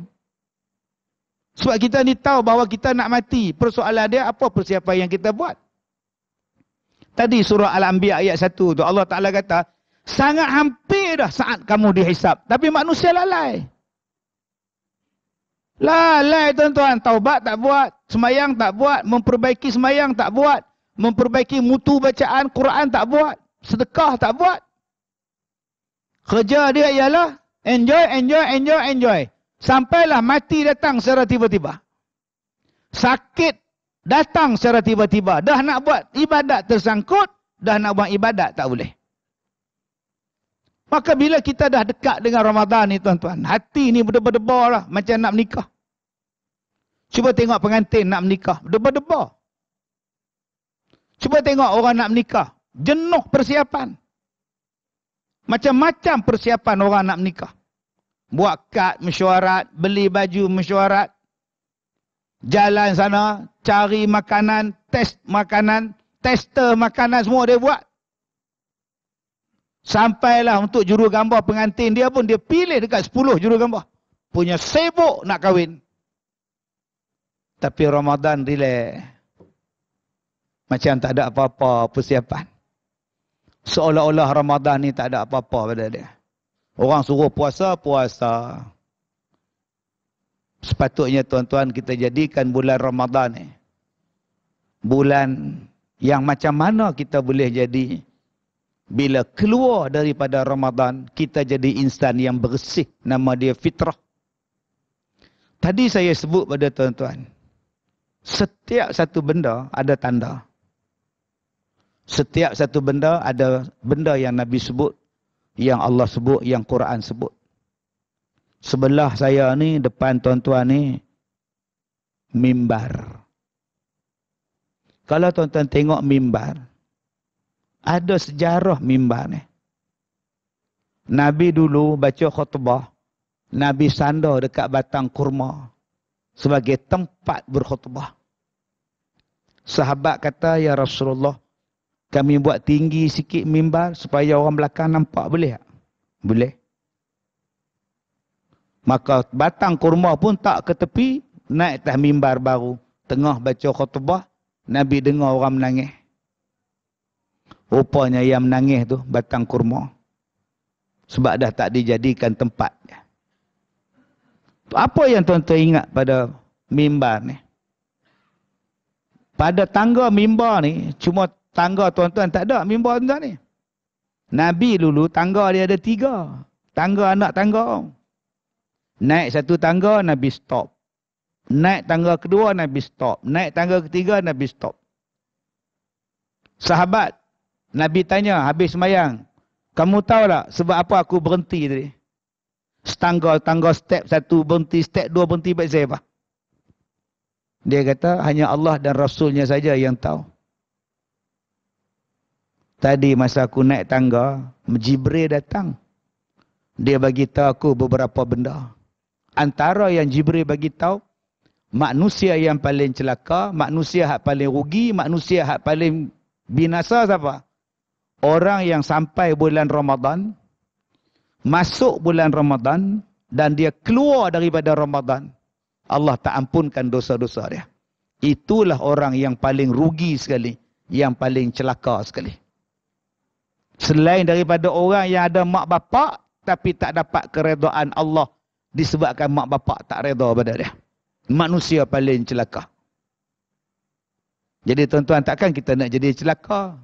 Sebab kita ni tahu bahawa kita nak mati. Persoalan dia apa persiapan yang kita buat? Tadi surah Al-Anbiya ayat satu, tu Allah Ta'ala kata sangat hampir dah saat kamu dihisap. Tapi manusia lalai. Lalai tuan-tuan. Taubat tak buat. Semayang tak buat. Memperbaiki semayang tak buat. Memperbaiki mutu bacaan Quran tak buat. Sedekah tak buat. Kerja dia ialah enjoy, enjoy, enjoy. enjoy. Sampailah mati datang secara tiba-tiba. Sakit datang secara tiba-tiba. Dah nak buat ibadat tersangkut, dah nak buat ibadat tak boleh. Maka bila kita dah dekat dengan Ramadan ni tuan-tuan, hati ni berdebar-debar lah macam nak menikah. Cuba tengok pengantin nak menikah, berdebar-debar. Cuba tengok orang nak menikah, jenuh persiapan. Macam-macam persiapan orang nak menikah buat kad mesyuarat, beli baju mesyuarat. Jalan sana, cari makanan, test makanan, tester makanan semua dia buat. Sampailah untuk juru gambar pengantin dia pun dia pilih dekat 10 gambar, Punya sibuk nak kahwin. Tapi Ramadan relax. Macam tak ada apa-apa persiapan. Seolah-olah Ramadan ni tak ada apa-apa pada dia. Orang suruh puasa, puasa. Sepatutnya tuan-tuan kita jadikan bulan Ramadhan ni. Bulan yang macam mana kita boleh jadi bila keluar daripada Ramadhan kita jadi insan yang bersih nama dia fitrah. Tadi saya sebut pada tuan-tuan setiap satu benda ada tanda. Setiap satu benda ada benda yang Nabi sebut yang Allah sebut, yang Quran sebut. Sebelah saya ni, depan tuan-tuan ni, mimbar. Kalau tuan-tuan tengok mimbar, ada sejarah mimbar ni. Nabi dulu baca khutbah, Nabi sandar dekat batang kurma sebagai tempat berkhutbah. Sahabat kata, Ya Rasulullah, kami buat tinggi sikit mimbar supaya orang belakang nampak boleh tak? Boleh. Maka batang kurma pun tak ke tepi, naik atas mimbar baru. Tengah baca khutbah, Nabi dengar orang menangis. Rupanya yang menangis tu batang kurma. Sebab dah tak dijadikan tempat. Apa yang tuan-tuan ingat pada mimbar ni? Pada tangga mimbar ni, cuma tangga tuan-tuan tak ada mimbar tuan-tuan ni. Nabi dulu tangga dia ada tiga. Tangga anak tangga. Naik satu tangga, Nabi stop. Naik tangga kedua, Nabi stop. Naik tangga ketiga, Nabi stop. Sahabat, Nabi tanya habis semayang. Kamu tahu tak sebab apa aku berhenti tadi? Setangga, tangga step satu berhenti, step dua berhenti, baik saya apa? Dia kata, hanya Allah dan Rasulnya saja yang tahu. Tadi masa aku naik tangga, Jibril datang. Dia bagi tahu aku beberapa benda. Antara yang Jibril bagi tahu, manusia yang paling celaka, manusia hak paling rugi, manusia hak paling binasa siapa? Orang yang sampai bulan Ramadan, masuk bulan Ramadan dan dia keluar daripada Ramadan, Allah tak ampunkan dosa-dosa dia. Itulah orang yang paling rugi sekali, yang paling celaka sekali selain daripada orang yang ada mak bapak tapi tak dapat keredaan Allah disebabkan mak bapak tak reda pada dia. Manusia paling celaka. Jadi tuan-tuan takkan kita nak jadi celaka.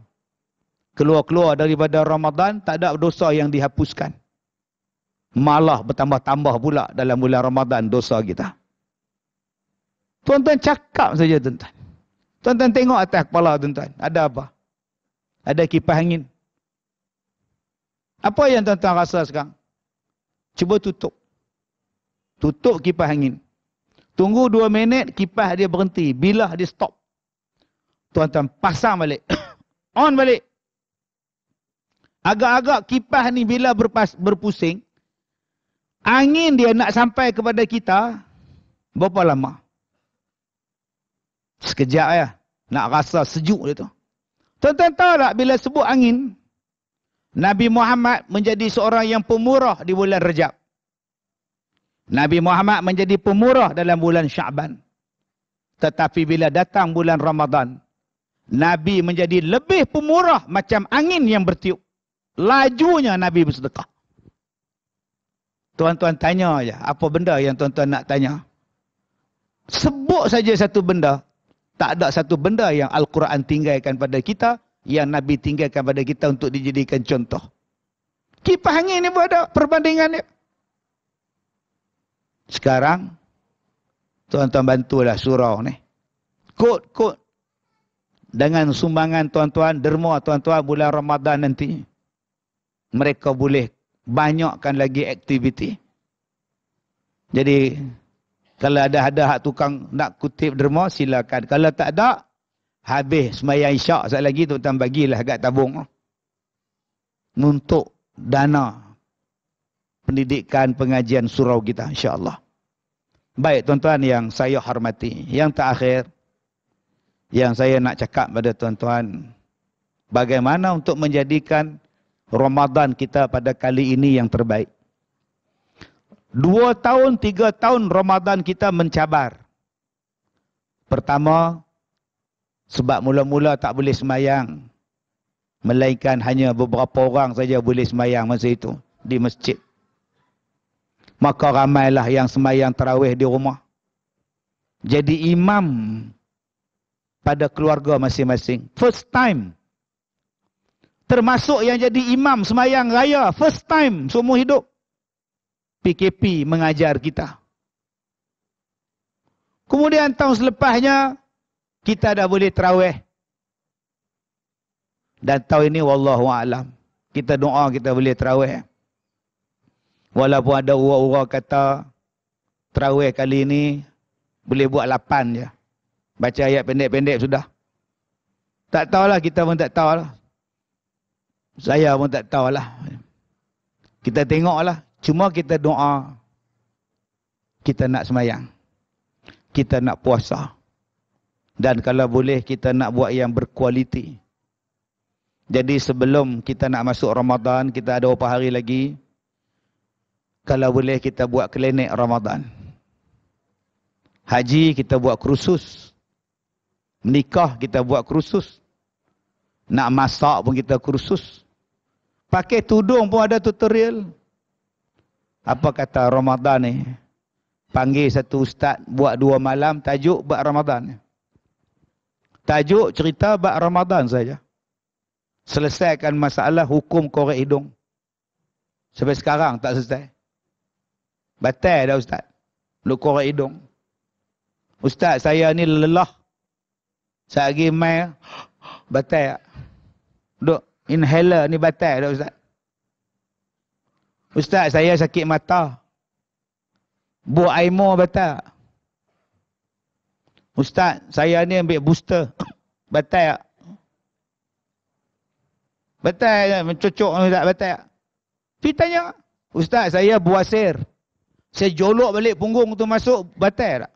Keluar-keluar daripada Ramadan tak ada dosa yang dihapuskan. Malah bertambah-tambah pula dalam bulan Ramadan dosa kita. Tuan-tuan cakap saja tuan-tuan. Tuan-tuan tengok atas kepala tuan-tuan. Ada apa? Ada kipas angin. Apa yang tuan-tuan rasa sekarang? Cuba tutup. Tutup kipas angin. Tunggu dua minit, kipas dia berhenti. Bila dia stop. Tuan-tuan pasang balik. On balik. Agak-agak kipas ni bila berpas, berpusing, angin dia nak sampai kepada kita, berapa lama? Sekejap ya. Nak rasa sejuk dia tu. Tuan-tuan tahu tak bila sebut angin, Nabi Muhammad menjadi seorang yang pemurah di bulan Rejab. Nabi Muhammad menjadi pemurah dalam bulan Syaban. Tetapi bila datang bulan Ramadan, Nabi menjadi lebih pemurah macam angin yang bertiup. Lajunya Nabi bersedekah. Tuan-tuan tanya aja, apa benda yang tuan-tuan nak tanya? Sebut saja satu benda. Tak ada satu benda yang Al-Quran tinggalkan pada kita yang Nabi tinggalkan pada kita untuk dijadikan contoh. Kipah angin ni pun ada perbandingannya. Sekarang, tuan-tuan bantulah surau ni. Kut, kut. Dengan sumbangan tuan-tuan, derma tuan-tuan bulan Ramadan nanti. Mereka boleh banyakkan lagi aktiviti. Jadi, kalau ada-ada hak tukang nak kutip derma, silakan. Kalau tak ada, Habis semayang isyak sekali lagi tuan-tuan bagilah agak tabung. Untuk dana pendidikan pengajian surau kita insyaAllah. Baik tuan-tuan yang saya hormati. Yang terakhir yang saya nak cakap pada tuan-tuan. Bagaimana untuk menjadikan Ramadan kita pada kali ini yang terbaik. Dua tahun, tiga tahun Ramadan kita mencabar. Pertama, sebab mula-mula tak boleh semayang. Melainkan hanya beberapa orang saja boleh semayang masa itu di masjid. Maka ramailah yang semayang terawih di rumah. Jadi imam pada keluarga masing-masing. First time. Termasuk yang jadi imam semayang raya. First time seumur hidup. PKP mengajar kita. Kemudian tahun selepasnya kita dah boleh terawih. Dan tahun ini wallahu alam. Kita doa kita boleh terawih. Walaupun ada orang-orang kata terawih kali ini boleh buat lapan je. Baca ayat pendek-pendek sudah. Tak tahulah kita pun tak tahulah. Saya pun tak tahulah. Kita tengoklah. Cuma kita doa. Kita nak semayang. Kita nak puasa. Kita nak puasa dan kalau boleh kita nak buat yang berkualiti. Jadi sebelum kita nak masuk Ramadan, kita ada beberapa hari lagi. Kalau boleh kita buat klinik Ramadan. Haji kita buat kursus. Nikah kita buat kursus. Nak masak pun kita kursus. Pakai tudung pun ada tutorial. Apa kata Ramadan ni? Panggil satu ustaz buat dua malam tajuk buat Ramadan ni. Tajuk cerita bab Ramadan saja. Selesaikan masalah hukum korek hidung. Sampai sekarang tak selesai. Batal dah ustaz. Lu korek hidung. Ustaz saya ni lelah. Saya pergi main. Batal. Duk inhaler ni batal dah ustaz. Ustaz saya sakit mata. Buat mo batal. Ustaz, saya ni ambil booster. Betul tak? Betul tak? Mencocok ni tak? Betul tak? Dia tanya. Ustaz, saya buasir. Saya jolok balik punggung tu masuk. Betul tak?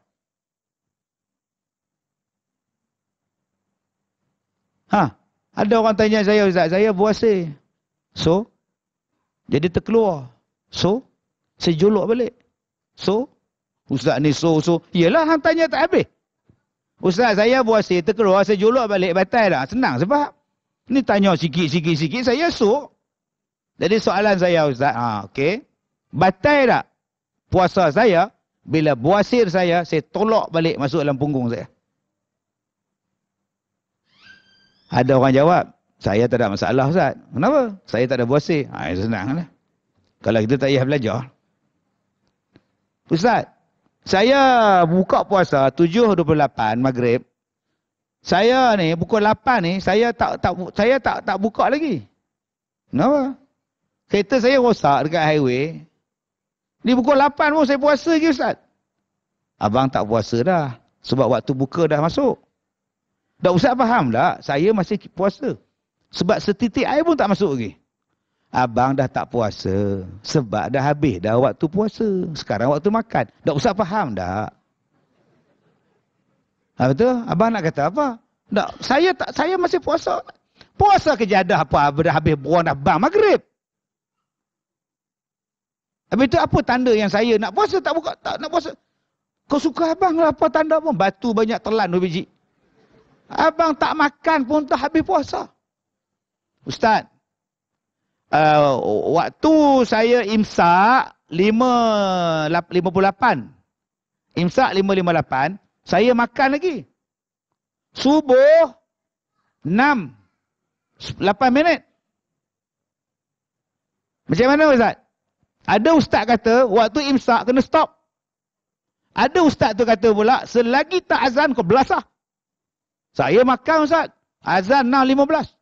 Ha? Ada orang tanya saya, Ustaz. Saya buasir. So? Jadi terkeluar. So? Saya jolok balik. So? Ustaz ni so, so. Yelah, hang tak habis. Ustaz saya puasa terkeluar saya julur balik batal dah. Senang sebab. Ni tanya sikit-sikit-sikit saya esok. Jadi soalan saya Ustaz. Ha, okey Batal tak puasa saya bila buasir saya saya tolak balik masuk dalam punggung saya. Ada orang jawab. Saya tak ada masalah Ustaz. Kenapa? Saya tak ada buasir. Ha, senanglah Kalau kita tak payah belajar. Ustaz, saya buka puasa 7.28 maghrib. Saya ni pukul 8 ni saya tak tak saya tak tak buka lagi. Kenapa? Kereta saya rosak dekat highway. Ni pukul 8 pun saya puasa lagi Ustaz. Abang tak puasa dah. Sebab waktu buka dah masuk. Dah Ustaz faham tak? Saya masih puasa. Sebab setitik air pun tak masuk lagi. Okay? abang dah tak puasa sebab dah habis dah waktu puasa. Sekarang waktu makan. Tak usah faham dah. Apa ha, tu? Abang nak kata apa? Tak, saya tak saya masih puasa. Puasa kejadah apa dah habis buang dah bang maghrib. Habis tu apa tanda yang saya nak puasa tak buka tak nak puasa. Kau suka abang lah apa tanda pun batu banyak telan dua biji. Abang tak makan pun tak habis puasa. Ustaz, uh, waktu saya imsak 5.58. Imsak 5.58, saya makan lagi. Subuh 6. 8 minit. Macam mana Ustaz? Ada Ustaz kata, waktu imsak kena stop. Ada Ustaz tu kata pula, selagi tak azan kau belasah. Saya makan Ustaz. Azan 6.15.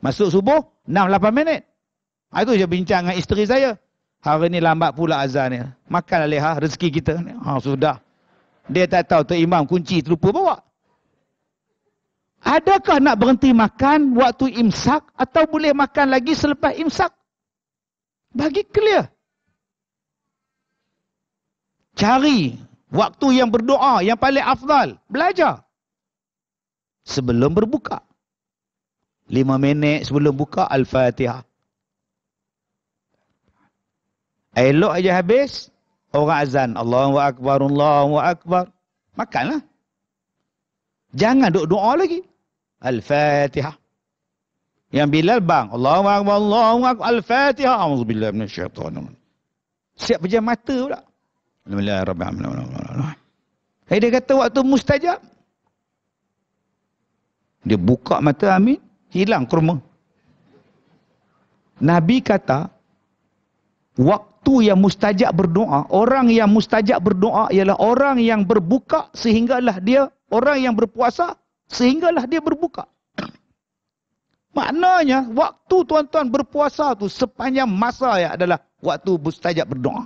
Masuk subuh 6.58. 6 lapan minit. Ha, itu je bincang dengan isteri saya. Hari ni lambat pula azan ni. Makan leha rezeki kita. Ha, sudah. Dia tak tahu tu imam kunci terlupa bawa. Adakah nak berhenti makan waktu imsak atau boleh makan lagi selepas imsak? Bagi clear. Cari waktu yang berdoa yang paling afdal. Belajar. Sebelum berbuka lima minit sebelum buka Al-Fatihah. Elok aja habis, orang azan. Allahu Akbar, Allahu Akbar. Makanlah. Jangan duk doa lagi. Al-Fatihah. Yang bila bang. Allahu Akbar, Allahu Akbar. Al-Fatihah. Alhamdulillah, minas syaitan. Siap pejam mata pula. Alhamdulillah, Eh dia kata waktu mustajab. Dia buka mata amin hilang kurma. Nabi kata, waktu yang mustajak berdoa, orang yang mustajak berdoa ialah orang yang berbuka sehinggalah dia, orang yang berpuasa sehinggalah dia berbuka. Maknanya, waktu tuan-tuan berpuasa tu sepanjang masa ya adalah waktu mustajak berdoa.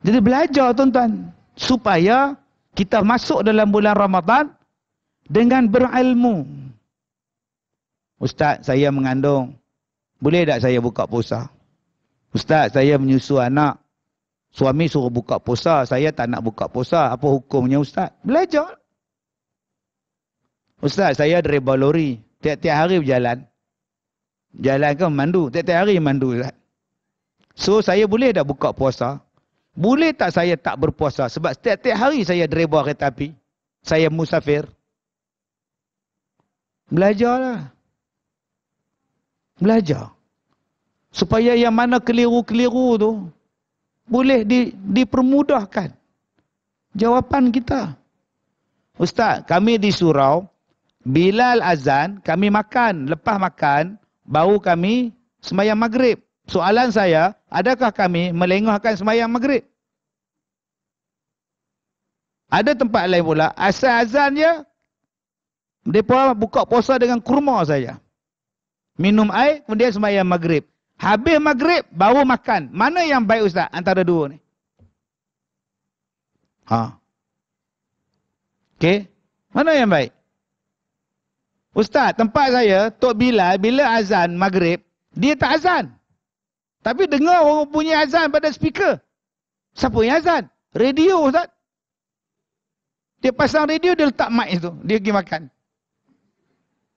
Jadi belajar tuan-tuan supaya kita masuk dalam bulan Ramadan dengan berilmu, Ustaz saya mengandung. Boleh tak saya buka puasa? Ustaz saya menyusu anak. Suami suruh buka puasa. Saya tak nak buka puasa. Apa hukumnya Ustaz? Belajar. Ustaz saya dereba balori, Tiap-tiap hari berjalan. Jalan ke mandu. Tiap-tiap hari mandu. Ustaz. So saya boleh tak buka puasa? Boleh tak saya tak berpuasa? Sebab setiap-tiap hari saya dereba kereta api. Saya musafir. Belajarlah. Belajar. Supaya yang mana keliru-keliru tu boleh di, dipermudahkan jawapan kita. Ustaz, kami di surau Bilal azan, kami makan. Lepas makan, baru kami semayang maghrib. Soalan saya, adakah kami melengahkan semayang maghrib? Ada tempat lain pula, asal azan je, mereka buka puasa dengan kurma saja minum air, kemudian sembahyang maghrib. Habis maghrib, baru makan. Mana yang baik ustaz antara dua ni? Ha. Okey. Mana yang baik? Ustaz, tempat saya, Tok Bila, bila azan maghrib, dia tak azan. Tapi dengar orang punya azan pada speaker. Siapa yang azan? Radio, Ustaz. Dia pasang radio, dia letak mic itu. Dia pergi makan.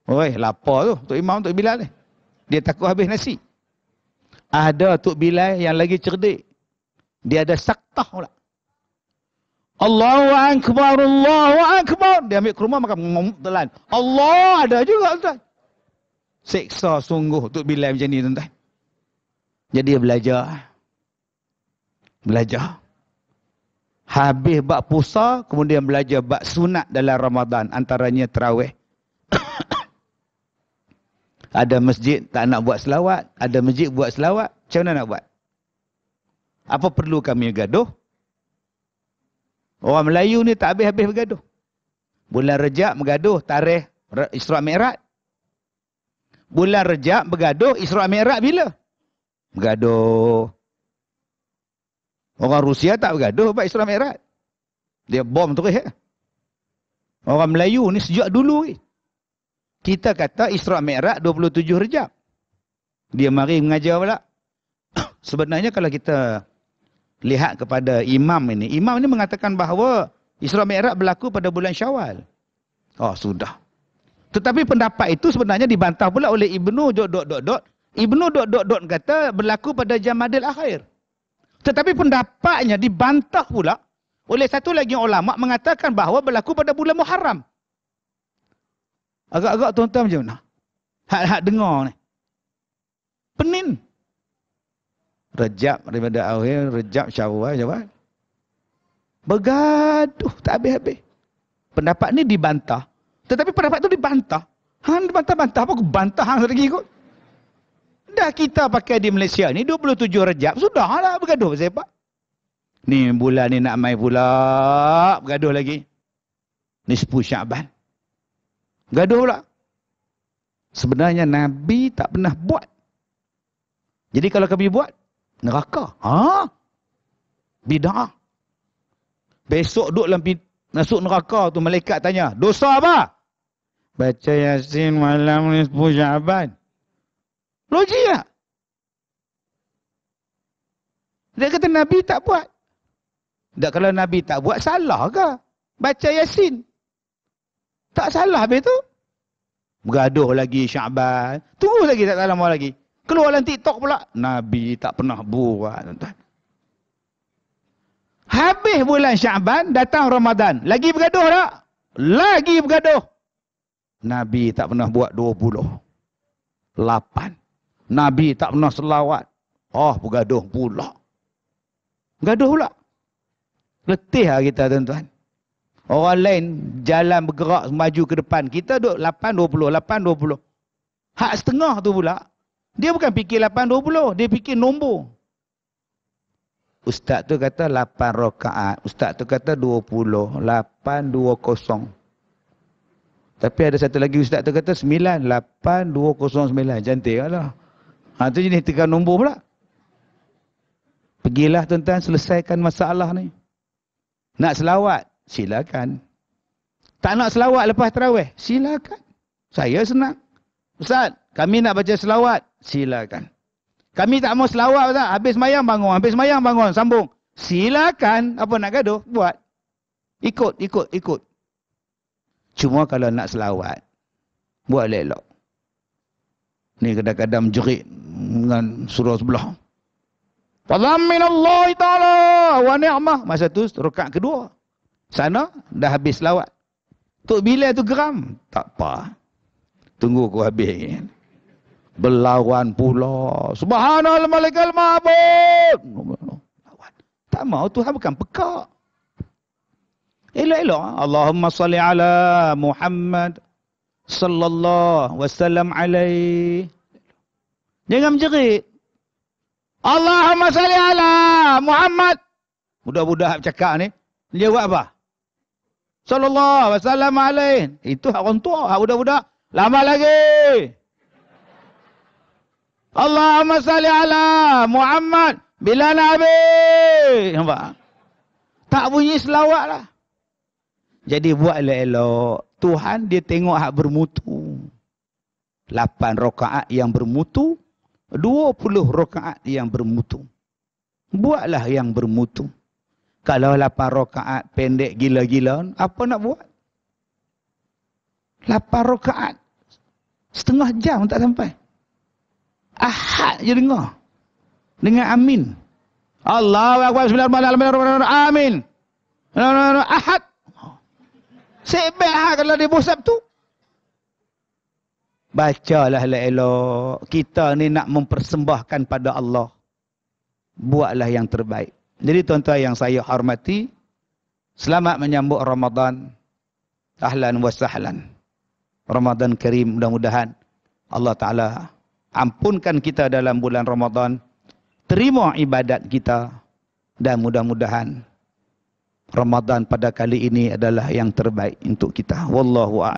Oi, lapar tu Tok Imam Tok Bilal ni. Dia takut habis nasi. Ada Tok Bilal yang lagi cerdik. Dia ada saktah pula. Allahu Akbar, Allahu Akbar. Dia ambil ke makan ngomong telan. Allah ada juga tuan. Seksa sungguh Tok Bilal macam ni tuan-tuan. Jadi dia belajar. Belajar. Habis bak puasa kemudian belajar bak sunat dalam Ramadan. Antaranya terawih. Ada masjid tak nak buat selawat, ada masjid buat selawat, macam mana nak buat? Apa perlu kami gaduh? Orang Melayu ni tak habis-habis bergaduh. Bulan Rejab bergaduh, tarikh Isra Mi'raj. Bulan Rejab bergaduh, Isra Mi'raj bila? Bergaduh. Orang Rusia tak bergaduh buat Isra Mi'raj. Dia bom terus. Ya? Orang Melayu ni sejak dulu. Eh. Kita kata Isra Mi'raj 27 Rejab. Dia mari mengajar pula. Sebenarnya kalau kita lihat kepada imam ini, imam ini mengatakan bahawa Isra Mi'raj berlaku pada bulan Syawal. Oh, sudah. Tetapi pendapat itu sebenarnya dibantah pula oleh Ibnu dot dot dot dot. Ibnu dot dot dot kata berlaku pada Jamadil Akhir. Tetapi pendapatnya dibantah pula oleh satu lagi ulama mengatakan bahawa berlaku pada bulan Muharram. Agak-agak tuan-tuan macam mana? Hak-hak dengar ni. Penin. Rejab daripada akhir, rejab syawal, syawal. Bergaduh, tak habis-habis. Pendapat ni dibantah. Tetapi pendapat tu dibantah. Hang dibantah bantah apa aku bantah hang lagi kot? Dah kita pakai di Malaysia ni 27 rejab, sudah lah bergaduh pasal apa? Ni bulan ni nak main pula, bergaduh lagi. Ni 10 syaban. Gaduh pula. Sebenarnya Nabi tak pernah buat. Jadi kalau kami buat, neraka. Ha? Bida'ah. Besok duduk dalam masuk neraka tu malaikat tanya, dosa apa? Baca Yasin malam ni Syaban. Logik tak? Dia kata Nabi tak buat. Dan kalau Nabi tak buat, salah ke? Baca Yasin. Tak salah habis tu. Bergaduh lagi Syaban. Tunggu lagi tak lama lagi. Keluaran TikTok pula. Nabi tak pernah buat. Tuan. Habis bulan Syaban, datang Ramadan. Lagi bergaduh tak? Lagi bergaduh. Nabi tak pernah buat 20. 8. Nabi tak pernah selawat. Oh, bergaduh pula. Bergaduh pula. Letih lah kita tuan-tuan. Orang lain jalan bergerak maju ke depan. Kita duduk 820 820 Hak setengah tu pula. Dia bukan fikir 820 Dia fikir nombor. Ustaz tu kata 8 rokaat. Ustaz tu kata 20. 820 Tapi ada satu lagi ustaz tu kata 9. 8209 20, 9. Cantik kan lah. Ha, tu jenis tekan nombor pula. Pergilah tuan-tuan selesaikan masalah ni. Nak selawat. Silakan. Tak nak selawat lepas terawih? Silakan. Saya senang. Ustaz, kami nak baca selawat? Silakan. Kami tak mau selawat tak? Habis mayang bangun. Habis mayang bangun. Sambung. Silakan. Apa nak gaduh? Buat. Ikut, ikut, ikut. Cuma kalau nak selawat, buat lelok. Ni kadang-kadang jerit dengan surah sebelah. Fadhamminallahi ta'ala wa ni'mah. Masa tu rekat kedua sana dah habis lawat. Tok bila tu geram? Tak apa. Tunggu aku habis ni. Berlawan pula. Subhanallah malik al Tak mau Tuhan bukan pekak. Elok-elok. Allahumma salli ala Muhammad sallallahu wasallam alaihi. Jangan menjerit. Allahumma salli ala Muhammad. Mudah-mudah cakap ni. Dia buat apa? Sallallahu alaihi wasallam alaih. Itu hak orang tua, hak budak-budak. Lama lagi. Allahumma salli ala Muhammad bila Nabi. Nampak? Tak bunyi selawat lah. Jadi buat elok-elok. Tuhan dia tengok hak bermutu. Lapan rokaat yang bermutu. Dua puluh rokaat yang bermutu. Buatlah yang bermutu. Kalau lapan rokaat pendek gila-gila, apa nak buat? Lapan rokaat setengah jam tak sampai. Ahad je dengar. Dengan amin. Allahu akbar bismillahirrahmanirrahim. Amin. Ahad. Sebab ahad kalau dia bosap tu. Bacalah lah elok Kita ni nak mempersembahkan pada Allah. Buatlah yang terbaik. Jadi tuan-tuan yang saya hormati, selamat menyambut Ramadan. Ahlan wa sahlan. Ramadan Karim mudah-mudahan Allah Ta'ala ampunkan kita dalam bulan Ramadan. Terima ibadat kita dan mudah-mudahan Ramadan pada kali ini adalah yang terbaik untuk kita. Wallahu a'lam.